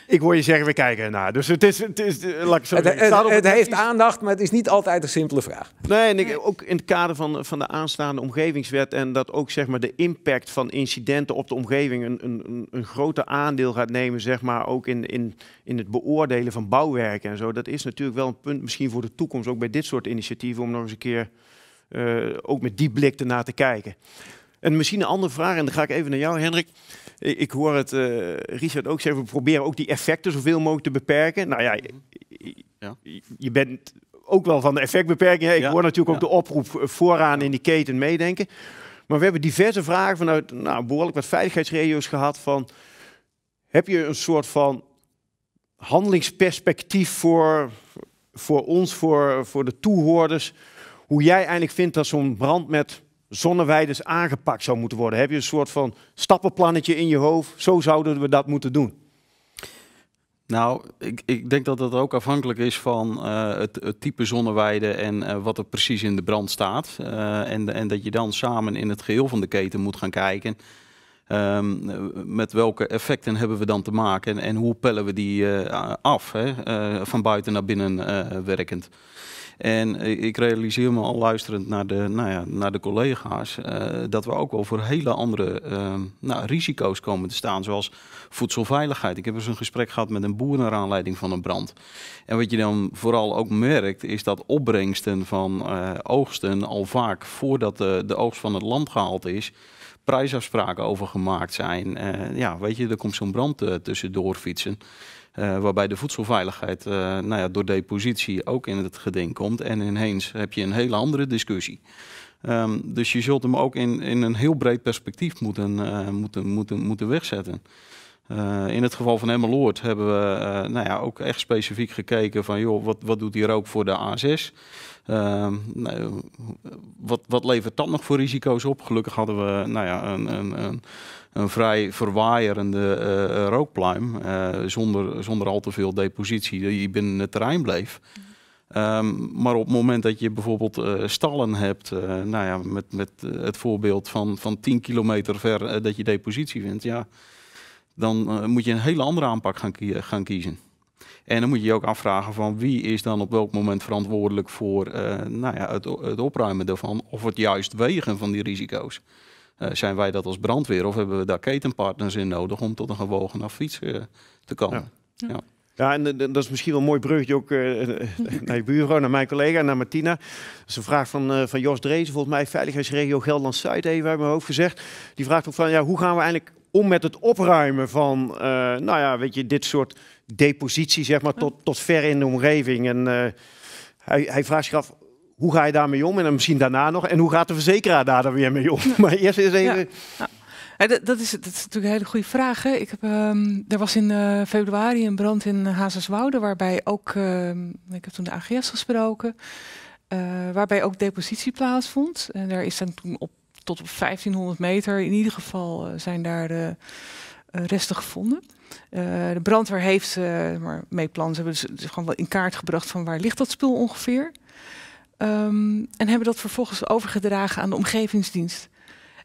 ik hoor je zeggen, we kijken ernaar. Dus het is, het is eh, laat zo het, heeft aandacht, maar het is niet altijd een simpele vraag. Nee, en ik, ook in het kader van, van de aanstaande omgevingswet en dat ook zeg maar de impact van incidenten op de omgeving een, een, een groter aandeel gaat nemen, zeg maar ook in, in, in het beoordelen van bouwwerken en zo. Dat is natuurlijk wel een punt misschien voor de toekomst, ook bij dit soort initiatieven, om nog eens een keer eh, ook met die blik ernaar te kijken. En misschien een andere vraag, en dan ga ik even naar jou, Hendrik. Ik hoor het uh, Richard ook zeggen, we proberen ook die effecten zoveel mogelijk te beperken. Nou ja, mhm. je bent ook wel van de effectbeperking. Ik ja. hoor natuurlijk ook de oproep eh, vooraan in die keten meedenken. Maar we hebben diverse vragen vanuit nou, behoorlijk wat veiligheidsregio's gehad van... Heb je een soort van handelingsperspectief voor, voor ons, voor, voor de toehoorders hoe jij eigenlijk vindt dat zo'n brand met zonneweiders aangepakt zou moeten worden? Heb je een soort van stappenplannetje in je hoofd? Zo zouden we dat moeten doen. Nou, ik, ik denk dat dat ook afhankelijk is van eh, het, type zonneweide en eh, wat er precies in de brand staat. Eh, en, en, dat je dan samen in het geheel van de keten moet gaan kijken. Ehm, met welke effecten hebben we dan te maken en, en hoe pellen we die af hè? van buiten naar binnen werkend. En ik realiseer me al luisterend naar de, nou ja, naar de collega's eh, dat we ook wel voor hele andere ehm, nou, risico's komen te staan, zoals voedselveiligheid. Ik heb eens een gesprek gehad met een boer naar aanleiding van een brand. En wat je dan vooral ook merkt, is dat opbrengsten van eh, oogsten al vaak voordat de, de oogst van het land gehaald is prijsafspraken over gemaakt zijn. ja, weet je, er komt zo'n brand eh, tussendoor fietsen. Eh, waarbij de voedselveiligheid eh, nou ja, door depositie ook in het geding komt. En ineens heb je een hele andere discussie. Ehm, dus je zult hem ook in, in een heel breed perspectief moeten, eh, moeten, moeten, moeten wegzetten. in het geval van Emmeloord hebben we nou ja, ook echt specifiek gekeken van joh, wat, wat doet hier ook voor de A6? Ehm, nou, wat, wat levert dat nog voor risico's op? Gelukkig hadden we nou ja, een, een, een een vrij verwaaierende eh, eh, rookpluim eh, zonder, zonder al te veel depositie die binnen het terrein bleef. Ehm, maar op het moment dat je bijvoorbeeld stallen hebt, nou ja, met, met het voorbeeld van, van 10 kilometer ver dat je depositie vindt, ja, dan moet je een hele andere aanpak gaan, gaan, kiezen. En dan moet je je ook afvragen van wie is dan op welk moment verantwoordelijk voor nou ja, het, het opruimen daarvan of het juist wegen van die risico's. Eh, zijn wij dat als brandweer of hebben we daar ketenpartners in nodig om tot een gewogen advies eh, te komen? Ja. ja. en eh, dat is misschien wel een mooi brugje ook <laughs> naar je bureau, naar mijn collega, en naar Martina. Dat is een vraag van, van Jos Drezen, volgens mij Veiligheidsregio Gelderland-Zuid, even uit mijn hoofd gezegd. Die vraagt ook van, ja, hoe gaan we eigenlijk om met het opruimen van, nou ja, weet je, dit soort depositie, zeg maar, tot, tot ver in de omgeving. En hij, hij, vraagt zich af, hoe ga je daarmee om? En dan misschien daarna nog. En hoe gaat de verzekeraar daar dan weer mee om? <laughs> Maar eerst is even... Ja. dat, dat, is, is natuurlijk een hele goede vraag. Hè. Ik heb, ehm, er was in eh, februari een brand in eh, Hazerswoude, waarbij ook, ehm, ik heb toen de AGS gesproken, eh, waarbij ook depositie plaatsvond. En daar is dan toen op, tot 1500 meter, in ieder geval zijn daar resten gevonden. de brandweer heeft, maar meeplans hebben dus, ze dus gewoon wel in kaart gebracht van waar ligt dat spul ongeveer. Ehm, en hebben dat vervolgens overgedragen aan de omgevingsdienst.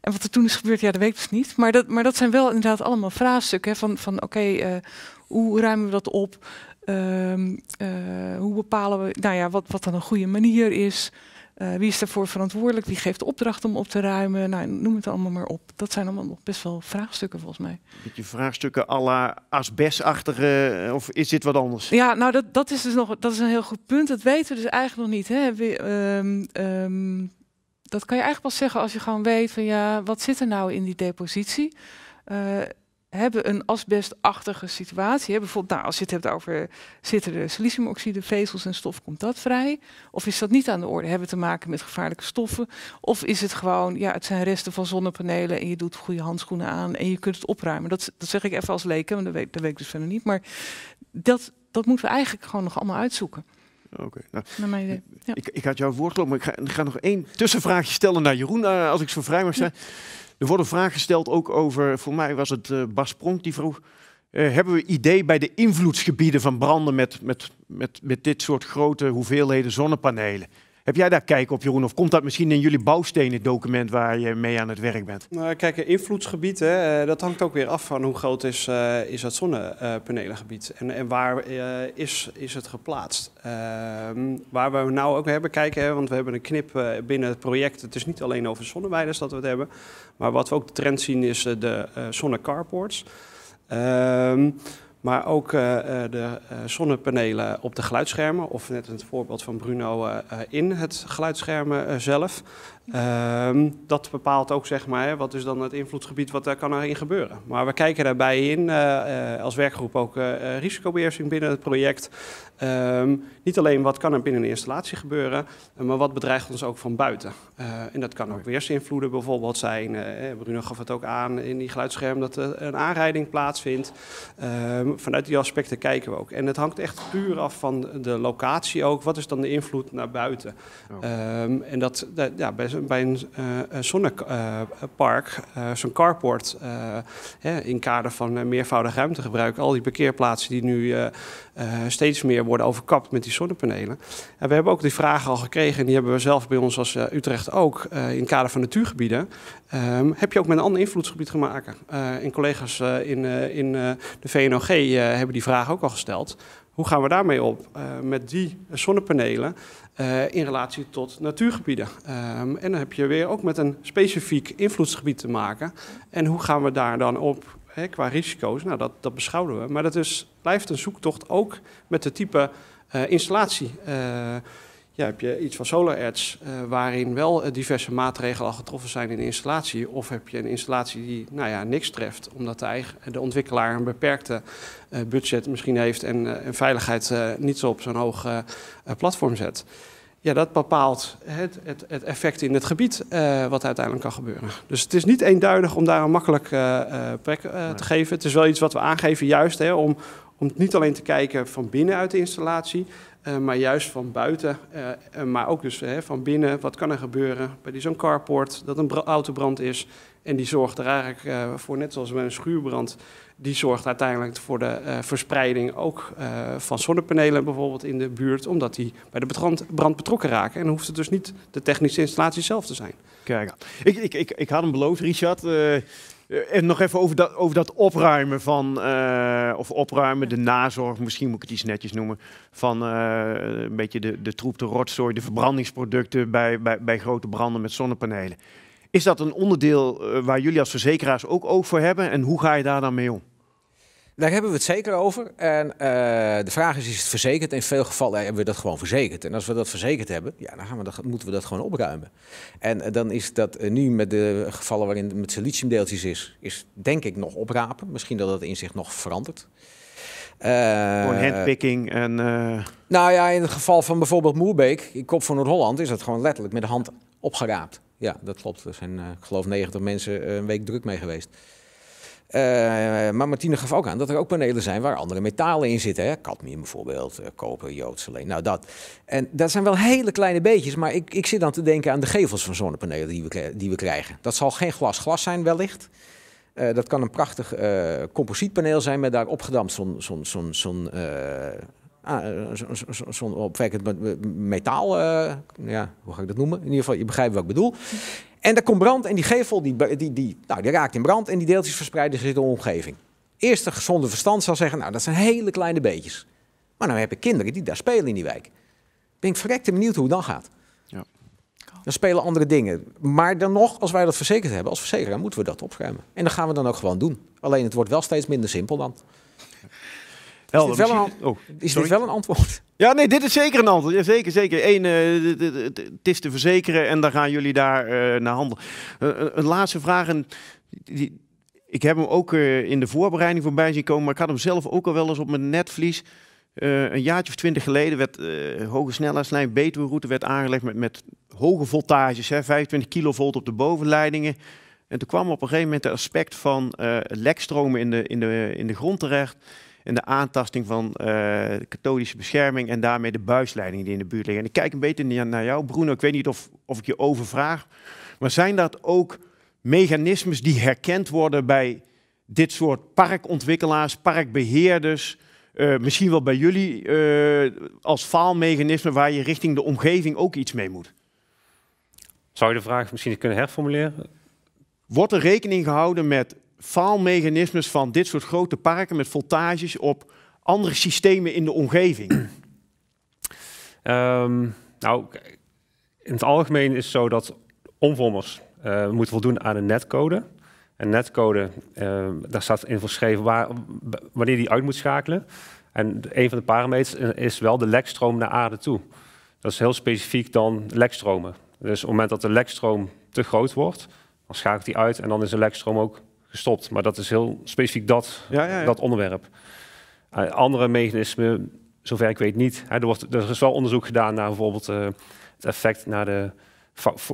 En wat er toen is gebeurd, ja, dat weet ik dus niet. Maar dat, maar dat zijn wel inderdaad allemaal vraagstukken. van, van oké, eh, hoe ruimen we dat op? Ehm, eh, hoe bepalen we nou ja, wat, wat dan een goede manier is? Eh, wie is daarvoor verantwoordelijk? Wie geeft de opdracht om op te ruimen? Nou, noem het allemaal maar op. Dat zijn allemaal nog best wel vraagstukken volgens mij. Beetje vraagstukken à la asbestachtige, eh, of is dit wat anders? Ja, nou dat, dat is dus nog dat is een heel goed punt. Dat weten we dus eigenlijk nog niet. Hè? Ehm, ehm, dat kan je eigenlijk pas zeggen als je gewoon weet van ja, wat zit er nou in die depositie? Uh, hebben een asbestachtige situatie. Hè? Bijvoorbeeld, nou, als je het hebt over zitten er siliciumoxide, vezels en stof, komt dat vrij? Of is dat niet aan de orde? Hebben we te maken met gevaarlijke stoffen? Of is het gewoon, ja, het zijn resten van zonnepanelen en je doet goede handschoenen aan en je kunt het opruimen? Dat, dat zeg ik even als leken, want dat weet, dat weet ik dus verder niet. Maar dat, dat moeten we eigenlijk gewoon nog allemaal uitzoeken. Oké. nou, ik, ik, had jouw woord maar ik ga, nog één tussenvraagje stellen naar Jeroen, eh, als ik zo vrij mag zijn. Er wordt een vraag gesteld ook over, voor mij was het uh, Bas Pronk die vroeg, eh, hebben we idee bij de invloedsgebieden van branden met, met, met, met dit soort grote hoeveelheden zonnepanelen? Heb jij daar kijk op, Jeroen? Of komt dat misschien in jullie bouwstenen document waar je mee aan het werk bent? Nou, kijk, invloedsgebied, hè, eh, dat hangt ook weer af van hoe groot is, uh, is dat zonnepanelengebied. En, en waar eh, is, is het geplaatst? Ehm, waar we nou ook hebben kijken, hè, want we hebben een knip binnen het project. Het is niet alleen over zonnewijders dat we het hebben. Maar wat we ook de trend zien is de zonnecarports. Ehm, maar ook eh, eh, de eh, zonnepanelen op de geluidsschermen, of net het voorbeeld van Bruno in het geluidsscherm zelf. Ehm, dat bepaalt ook, zeg maar, wat is dan het invloedgebied, wat daar kan in gebeuren. Maar we kijken daarbij in, eh, eh, als werkgroep ook uh, risicobeheersing binnen het project. Ehm, niet alleen wat kan er binnen een installatie gebeuren, maar wat bedreigt ons ook van buiten. en dat kan ook weersinvloeden bijvoorbeeld zijn. Bruno gaf het ook aan in die geluidsscherm dat er een aanrijding plaatsvindt. Ehm, vanuit die aspecten kijken we ook. En het hangt echt puur af van de locatie ook. Wat is dan de invloed naar buiten? Oh. en dat, ja, best bij een eh, zonnepark, eh, eh, zo'n carport, hè, in kader van meervoudig ruimtegebruik, al die parkeerplaatsen die nu steeds meer worden overkapt met die zonnepanelen. En we hebben ook die vragen al gekregen en die hebben we zelf bij ons als Utrecht ook in kader van natuurgebieden. Ehm, heb je ook met een ander invloedsgebied te maken? en collega's in, in de VNOG hebben die vraag ook al gesteld. Hoe gaan we daarmee op? met die zonnepanelen eh, in relatie tot natuurgebieden. Ehm, en dan heb je weer ook met een specifiek invloedsgebied te maken. En hoe gaan we daar dan op hè, qua risico's? Nou, dat, dat beschouwen we. Maar dat is, blijft een zoektocht ook met de type eh, installatie. Eh, ja, heb je iets van solar ads eh, waarin wel eh, diverse maatregelen al getroffen zijn in de installatie? Of heb je een installatie die nou ja, niks treft, omdat de, eigen, eh, de ontwikkelaar een beperkte budget misschien heeft en, veiligheid niet zo op zo'n hoog platform zet? Ja, dat bepaalt het, het, het effect in het gebied wat uiteindelijk kan gebeuren. Dus het is niet eenduidig om daar een makkelijk plek te geven. Het is wel iets wat we aangeven juist hè, om, om niet alleen te kijken van binnenuit de installatie, eh, maar juist van buiten, eh, eh, maar ook dus van binnen. Wat kan er gebeuren bij zo'n carport dat een autobrand is? En die zorgt er eigenlijk voor, net zoals bij een schuurbrand, die zorgt uiteindelijk voor de verspreiding ook van zonnepanelen bijvoorbeeld in de buurt, omdat die bij de brand, brand betrokken raken. En dan hoeft het dus niet de technische installatie zelf te zijn. Kijk, ik, ik, ik, ik had hem beloofd, Richard. Eh, en nog even over dat, over dat opruimen van, eh, of opruimen, de nazorg, misschien moet ik het iets netjes noemen, van eh, een beetje de, de troep, de rotzooi, de verbrandingsproducten bij, bij, bij grote branden met zonnepanelen. Is dat een onderdeel waar jullie als verzekeraars ook oog voor hebben en hoe ga je daar dan mee om? Daar hebben we het zeker over. En eh, de vraag is, is het verzekerd? In veel gevallen eh, hebben we dat gewoon verzekerd. En als we dat verzekerd hebben, ja, dan gaan we dat, moeten we dat gewoon opruimen. En eh, dan is dat nu met de gevallen waarin het met siliciumdeeltjes is, is denk ik nog oprapen. Misschien dat dat inzicht nog verandert. Gewoon handpicking en... Nou ja, in het geval van bijvoorbeeld Moerbeek, in Kop van Noord-Holland, is dat gewoon letterlijk met de hand opgeraapt. Ja, dat klopt. Er zijn, ik geloof, 90 mensen een week druk mee geweest. Eh, maar Martine gaf ook aan dat er ook panelen zijn waar andere metalen in zitten. Hè? Cadmium bijvoorbeeld, eh, koper, alleen. nou dat. En dat zijn wel hele kleine beetjes, maar ik, ik zit dan te denken aan de gevels van zonnepanelen die we, die we krijgen. Dat zal geen glas glas zijn wellicht. Eh, dat kan een prachtig uh, composietpaneel zijn met daar opgedampt zo'n zo Ah, eh, zo'n opwekkend metaal. Eh, ja, hoe ga ik dat noemen? In ieder geval, je begrijpt wat ik bedoel. En daar komt brand en die gevel die, die, die, nou, die raakt in brand en die deeltjes verspreiden zich in de omgeving. Eerst de gezonde verstand zal zeggen, nou dat zijn hele kleine beetjes. Maar nou heb ik kinderen die daar spelen in die wijk. Ben ik verrekte benieuwd hoe het dan gaat. Ja. Dan spelen andere dingen. Maar dan nog, als wij dat verzekerd hebben, als verzekeraar moeten we dat opschermen. En dan gaan we dan ook gewoon doen. Alleen het wordt wel steeds minder simpel dan is dit, oh, wel een, antwoord? Ja, nee, dit is zeker een antwoord. Ja, zeker, zeker. Eén, eh, het is te verzekeren en dan gaan jullie daar eh, naar handen. Eh, een laatste vraag. En die, ik heb hem ook in de voorbereiding voorbij zien komen, maar ik had hem zelf ook al wel eens op mijn netvlies. een jaartje of twintig geleden werd hoge snelheidslijn Betuwe-route werd aangelegd met, met hoge voltages, hè, 25 kilovolt op de bovenleidingen. En toen kwam op een gegeven moment het aspect van lekstromen in de, in, de, in de grond terecht en de aantasting van de eh, katholische bescherming en daarmee de buisleidingen die in de buurt liggen. En ik kijk een beetje naar jou, Bruno. Ik weet niet of, of ik je overvraag, maar zijn dat ook mechanismes die herkend worden bij dit soort parkontwikkelaars, parkbeheerders, eh, misschien wel bij jullie eh, als faalmechanisme waar je richting de omgeving ook iets mee moet? Zou je de vraag misschien kunnen herformuleren? Wordt er rekening gehouden met faalmechanismes van dit soort grote parken met voltages op andere systemen in de omgeving? <clears throat> Ehm, nou, in het algemeen is het zo dat omvormers eh, moeten voldoen aan een netcode. Een netcode, eh, daar staat in verschreven waar, wanneer die uit moet schakelen. En een van de parameters is wel de lekstroom naar aarde toe. Dat is heel specifiek dan lekstromen. Dus op het moment dat de lekstroom te groot wordt, dan schakelt die uit en dan is de lekstroom ook gestopt. Maar dat is heel specifiek dat, ja, dat onderwerp. Eh, andere mechanismen, zover ik weet niet. er, wordt, er is wel onderzoek gedaan naar bijvoorbeeld uh, het effect naar de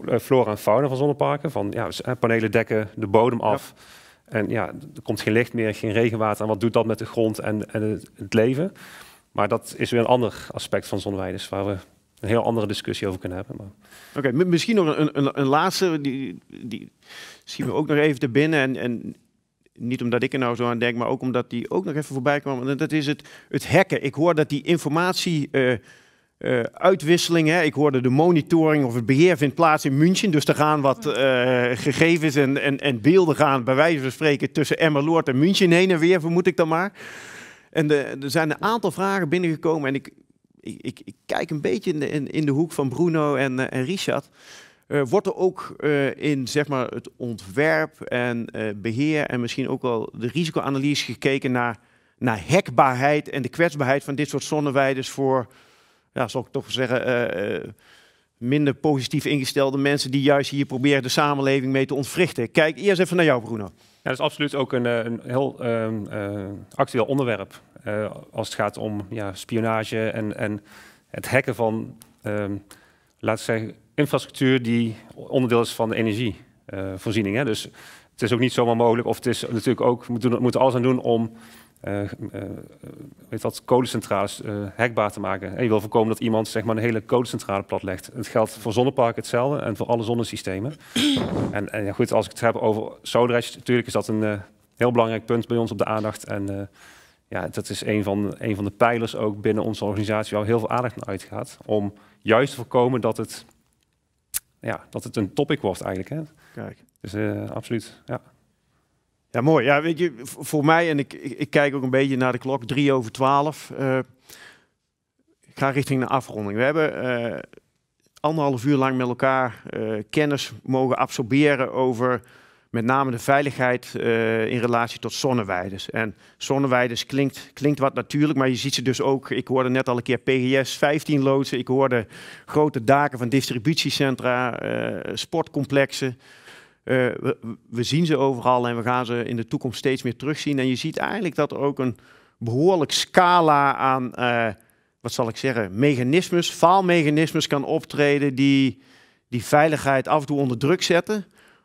eh, flora en fauna van zonneparken. Van, ja, panelen dekken de bodem af. En ja, er komt geen licht meer, geen regenwater. En wat doet dat met de grond en, en het, leven? Maar dat is weer een ander aspect van zonweiders waar we een heel andere discussie over kunnen hebben. Oké, misschien nog een, een, een laatste. Die, die, schiet ook nog even te binnen. En, en niet omdat ik er nou zo aan denk, maar ook omdat die ook nog even voorbij kwam. dat is het, het hacken. Ik hoor dat die informatie. Uh, uitwisseling. Hè. Ik hoorde de monitoring of het beheer vindt plaats in München. Dus er gaan wat eh, gegevens en, en, en, beelden gaan, bij wijze van spreken, tussen Emmeloord en München heen en weer, vermoed ik dan maar. En er zijn een aantal vragen binnengekomen en ik, ik, ik, kijk een beetje in de, in, in de hoek van Bruno en, en Richard. Eh, wordt er ook eh, in zeg maar, het ontwerp en eh, beheer en misschien ook wel de risicoanalyse gekeken naar, naar hekbaarheid en de kwetsbaarheid van dit soort zonneweiders voor, ja, zal ik toch zeggen, minder positief ingestelde mensen die juist hier proberen de samenleving mee te ontwrichten? Kijk eerst even naar jou, Bruno. Ja, dat is absoluut ook een, een heel ehm, actueel onderwerp als het gaat om ja, spionage en, en het hacken van, ehm, laten we zeggen, infrastructuur die onderdeel is van de energievoorziening. Hè? Dus het is ook niet zomaar mogelijk, of het is natuurlijk ook, we moeten alles aan doen om uh, uh, weet dat, kolencentrales uh, hekbaar te maken. En je wil voorkomen dat iemand zeg maar, een hele kolencentrale platlegt. Het geldt voor zonneparken hetzelfde en voor alle zonnesystemen. <clears throat> en, en ja, goed, als ik het heb over Soderijs, natuurlijk is dat een heel belangrijk punt bij ons op de aandacht. En ja, dat is een van, een van de pijlers ook binnen onze organisatie waar heel veel aandacht naar uitgaat. Om juist te voorkomen dat het ja, dat het een topic wordt eigenlijk. Hè? Kijk. Dus eh, absoluut, ja. Ja, mooi. Ja, weet je, voor mij, en ik, ik, kijk ook een beetje naar de klok, drie over twaalf. Eh, ik ga richting de afronding. We hebben eh, anderhalf uur lang met elkaar kennis mogen absorberen over met name de veiligheid eh, in relatie tot zonneweiders. En zonneweiders klinkt, klinkt wat natuurlijk, maar je ziet ze dus ook. Ik hoorde net al een keer PGS 15 loodsen. Ik hoorde grote daken van distributiecentra, eh, sportcomplexen. Eh, we, we, zien ze overal en we gaan ze in de toekomst steeds meer terugzien. En je ziet eigenlijk dat er ook een behoorlijk scala aan, wat zal ik zeggen, mechanismes, faalmechanismes kan optreden die die veiligheid af en toe onder druk zetten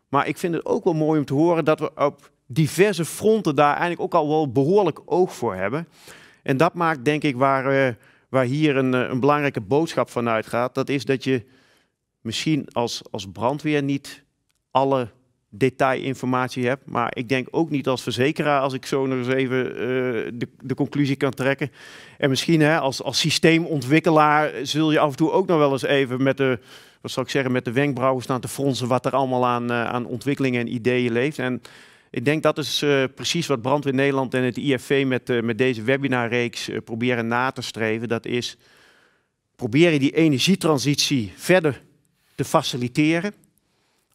maar ik vind het ook wel mooi om te horen dat we op diverse fronten daar eigenlijk ook al wel behoorlijk oog voor hebben. En dat maakt denk ik waar, eh, waar hier een, eh, een, belangrijke boodschap van uitgaat. Dat is dat je misschien als, als brandweer niet alle detailinformatie hebt. Maar ik denk ook niet als verzekeraar, als ik zo nog eens even eh, de, de, conclusie kan trekken. En misschien hè, als, als systeemontwikkelaar zul je af en toe ook nog wel eens even met de wat zal ik zeggen, met de wenkbrauwen staan te fronsen wat er allemaal aan, eh, aan ontwikkelingen en ideeën leeft. En ik denk dat is eh, precies wat Brandweer Nederland en het IFV met, eh, met deze webinarreeks proberen na te streven. Dat is proberen die energietransitie verder te faciliteren.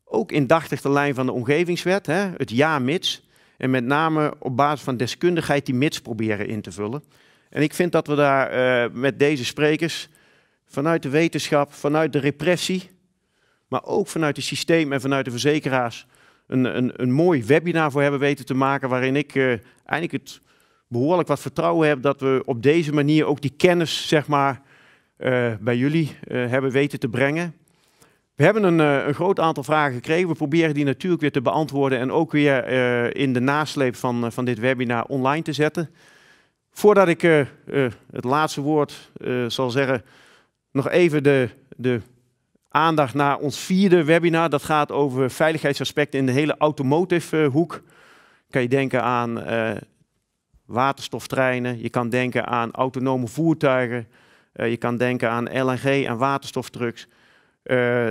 Ook indachtig de lijn van de omgevingswet, hè, het ja-mits. En met name op basis van deskundigheid die mits proberen in te vullen. En ik vind dat we daar met deze sprekers vanuit de wetenschap, vanuit de repressie, maar ook vanuit het systeem en vanuit de verzekeraars een, een, een mooi webinar voor hebben weten te maken waarin ik uh, eigenlijk het behoorlijk wat vertrouwen heb dat we op deze manier ook die kennis zeg maar, eh, bij jullie eh, hebben weten te brengen. We hebben een, een, groot aantal vragen gekregen. We proberen die natuurlijk weer te beantwoorden en ook weer in de nasleep van, van dit webinar online te zetten. Voordat ik het laatste woord zal zeggen, nog even de, de aandacht naar ons vierde webinar. Dat gaat over veiligheidsaspecten in de hele automotive eh, hoek. Kan je denken aan eh, waterstoftreinen, je kan denken aan autonome voertuigen, eh, je kan denken aan LNG en waterstoftrucks.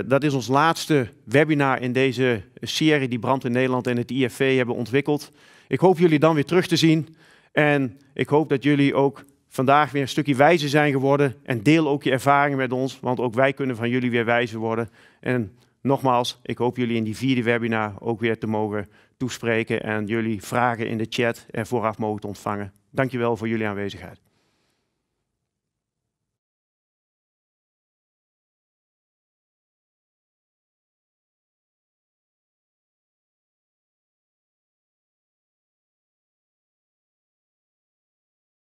dat is ons laatste webinar in deze serie die Brand in Nederland en het IFV hebben ontwikkeld. Ik hoop jullie dan weer terug te zien en ik hoop dat jullie ook vandaag weer een stukje wijzer zijn geworden. En deel ook je ervaringen met ons, want ook wij kunnen van jullie weer wijzer worden. En nogmaals, ik hoop jullie in die vierde webinar ook weer te mogen toespreken en jullie vragen in de chat en vooraf mogen ontvangen. Dankjewel voor jullie aanwezigheid.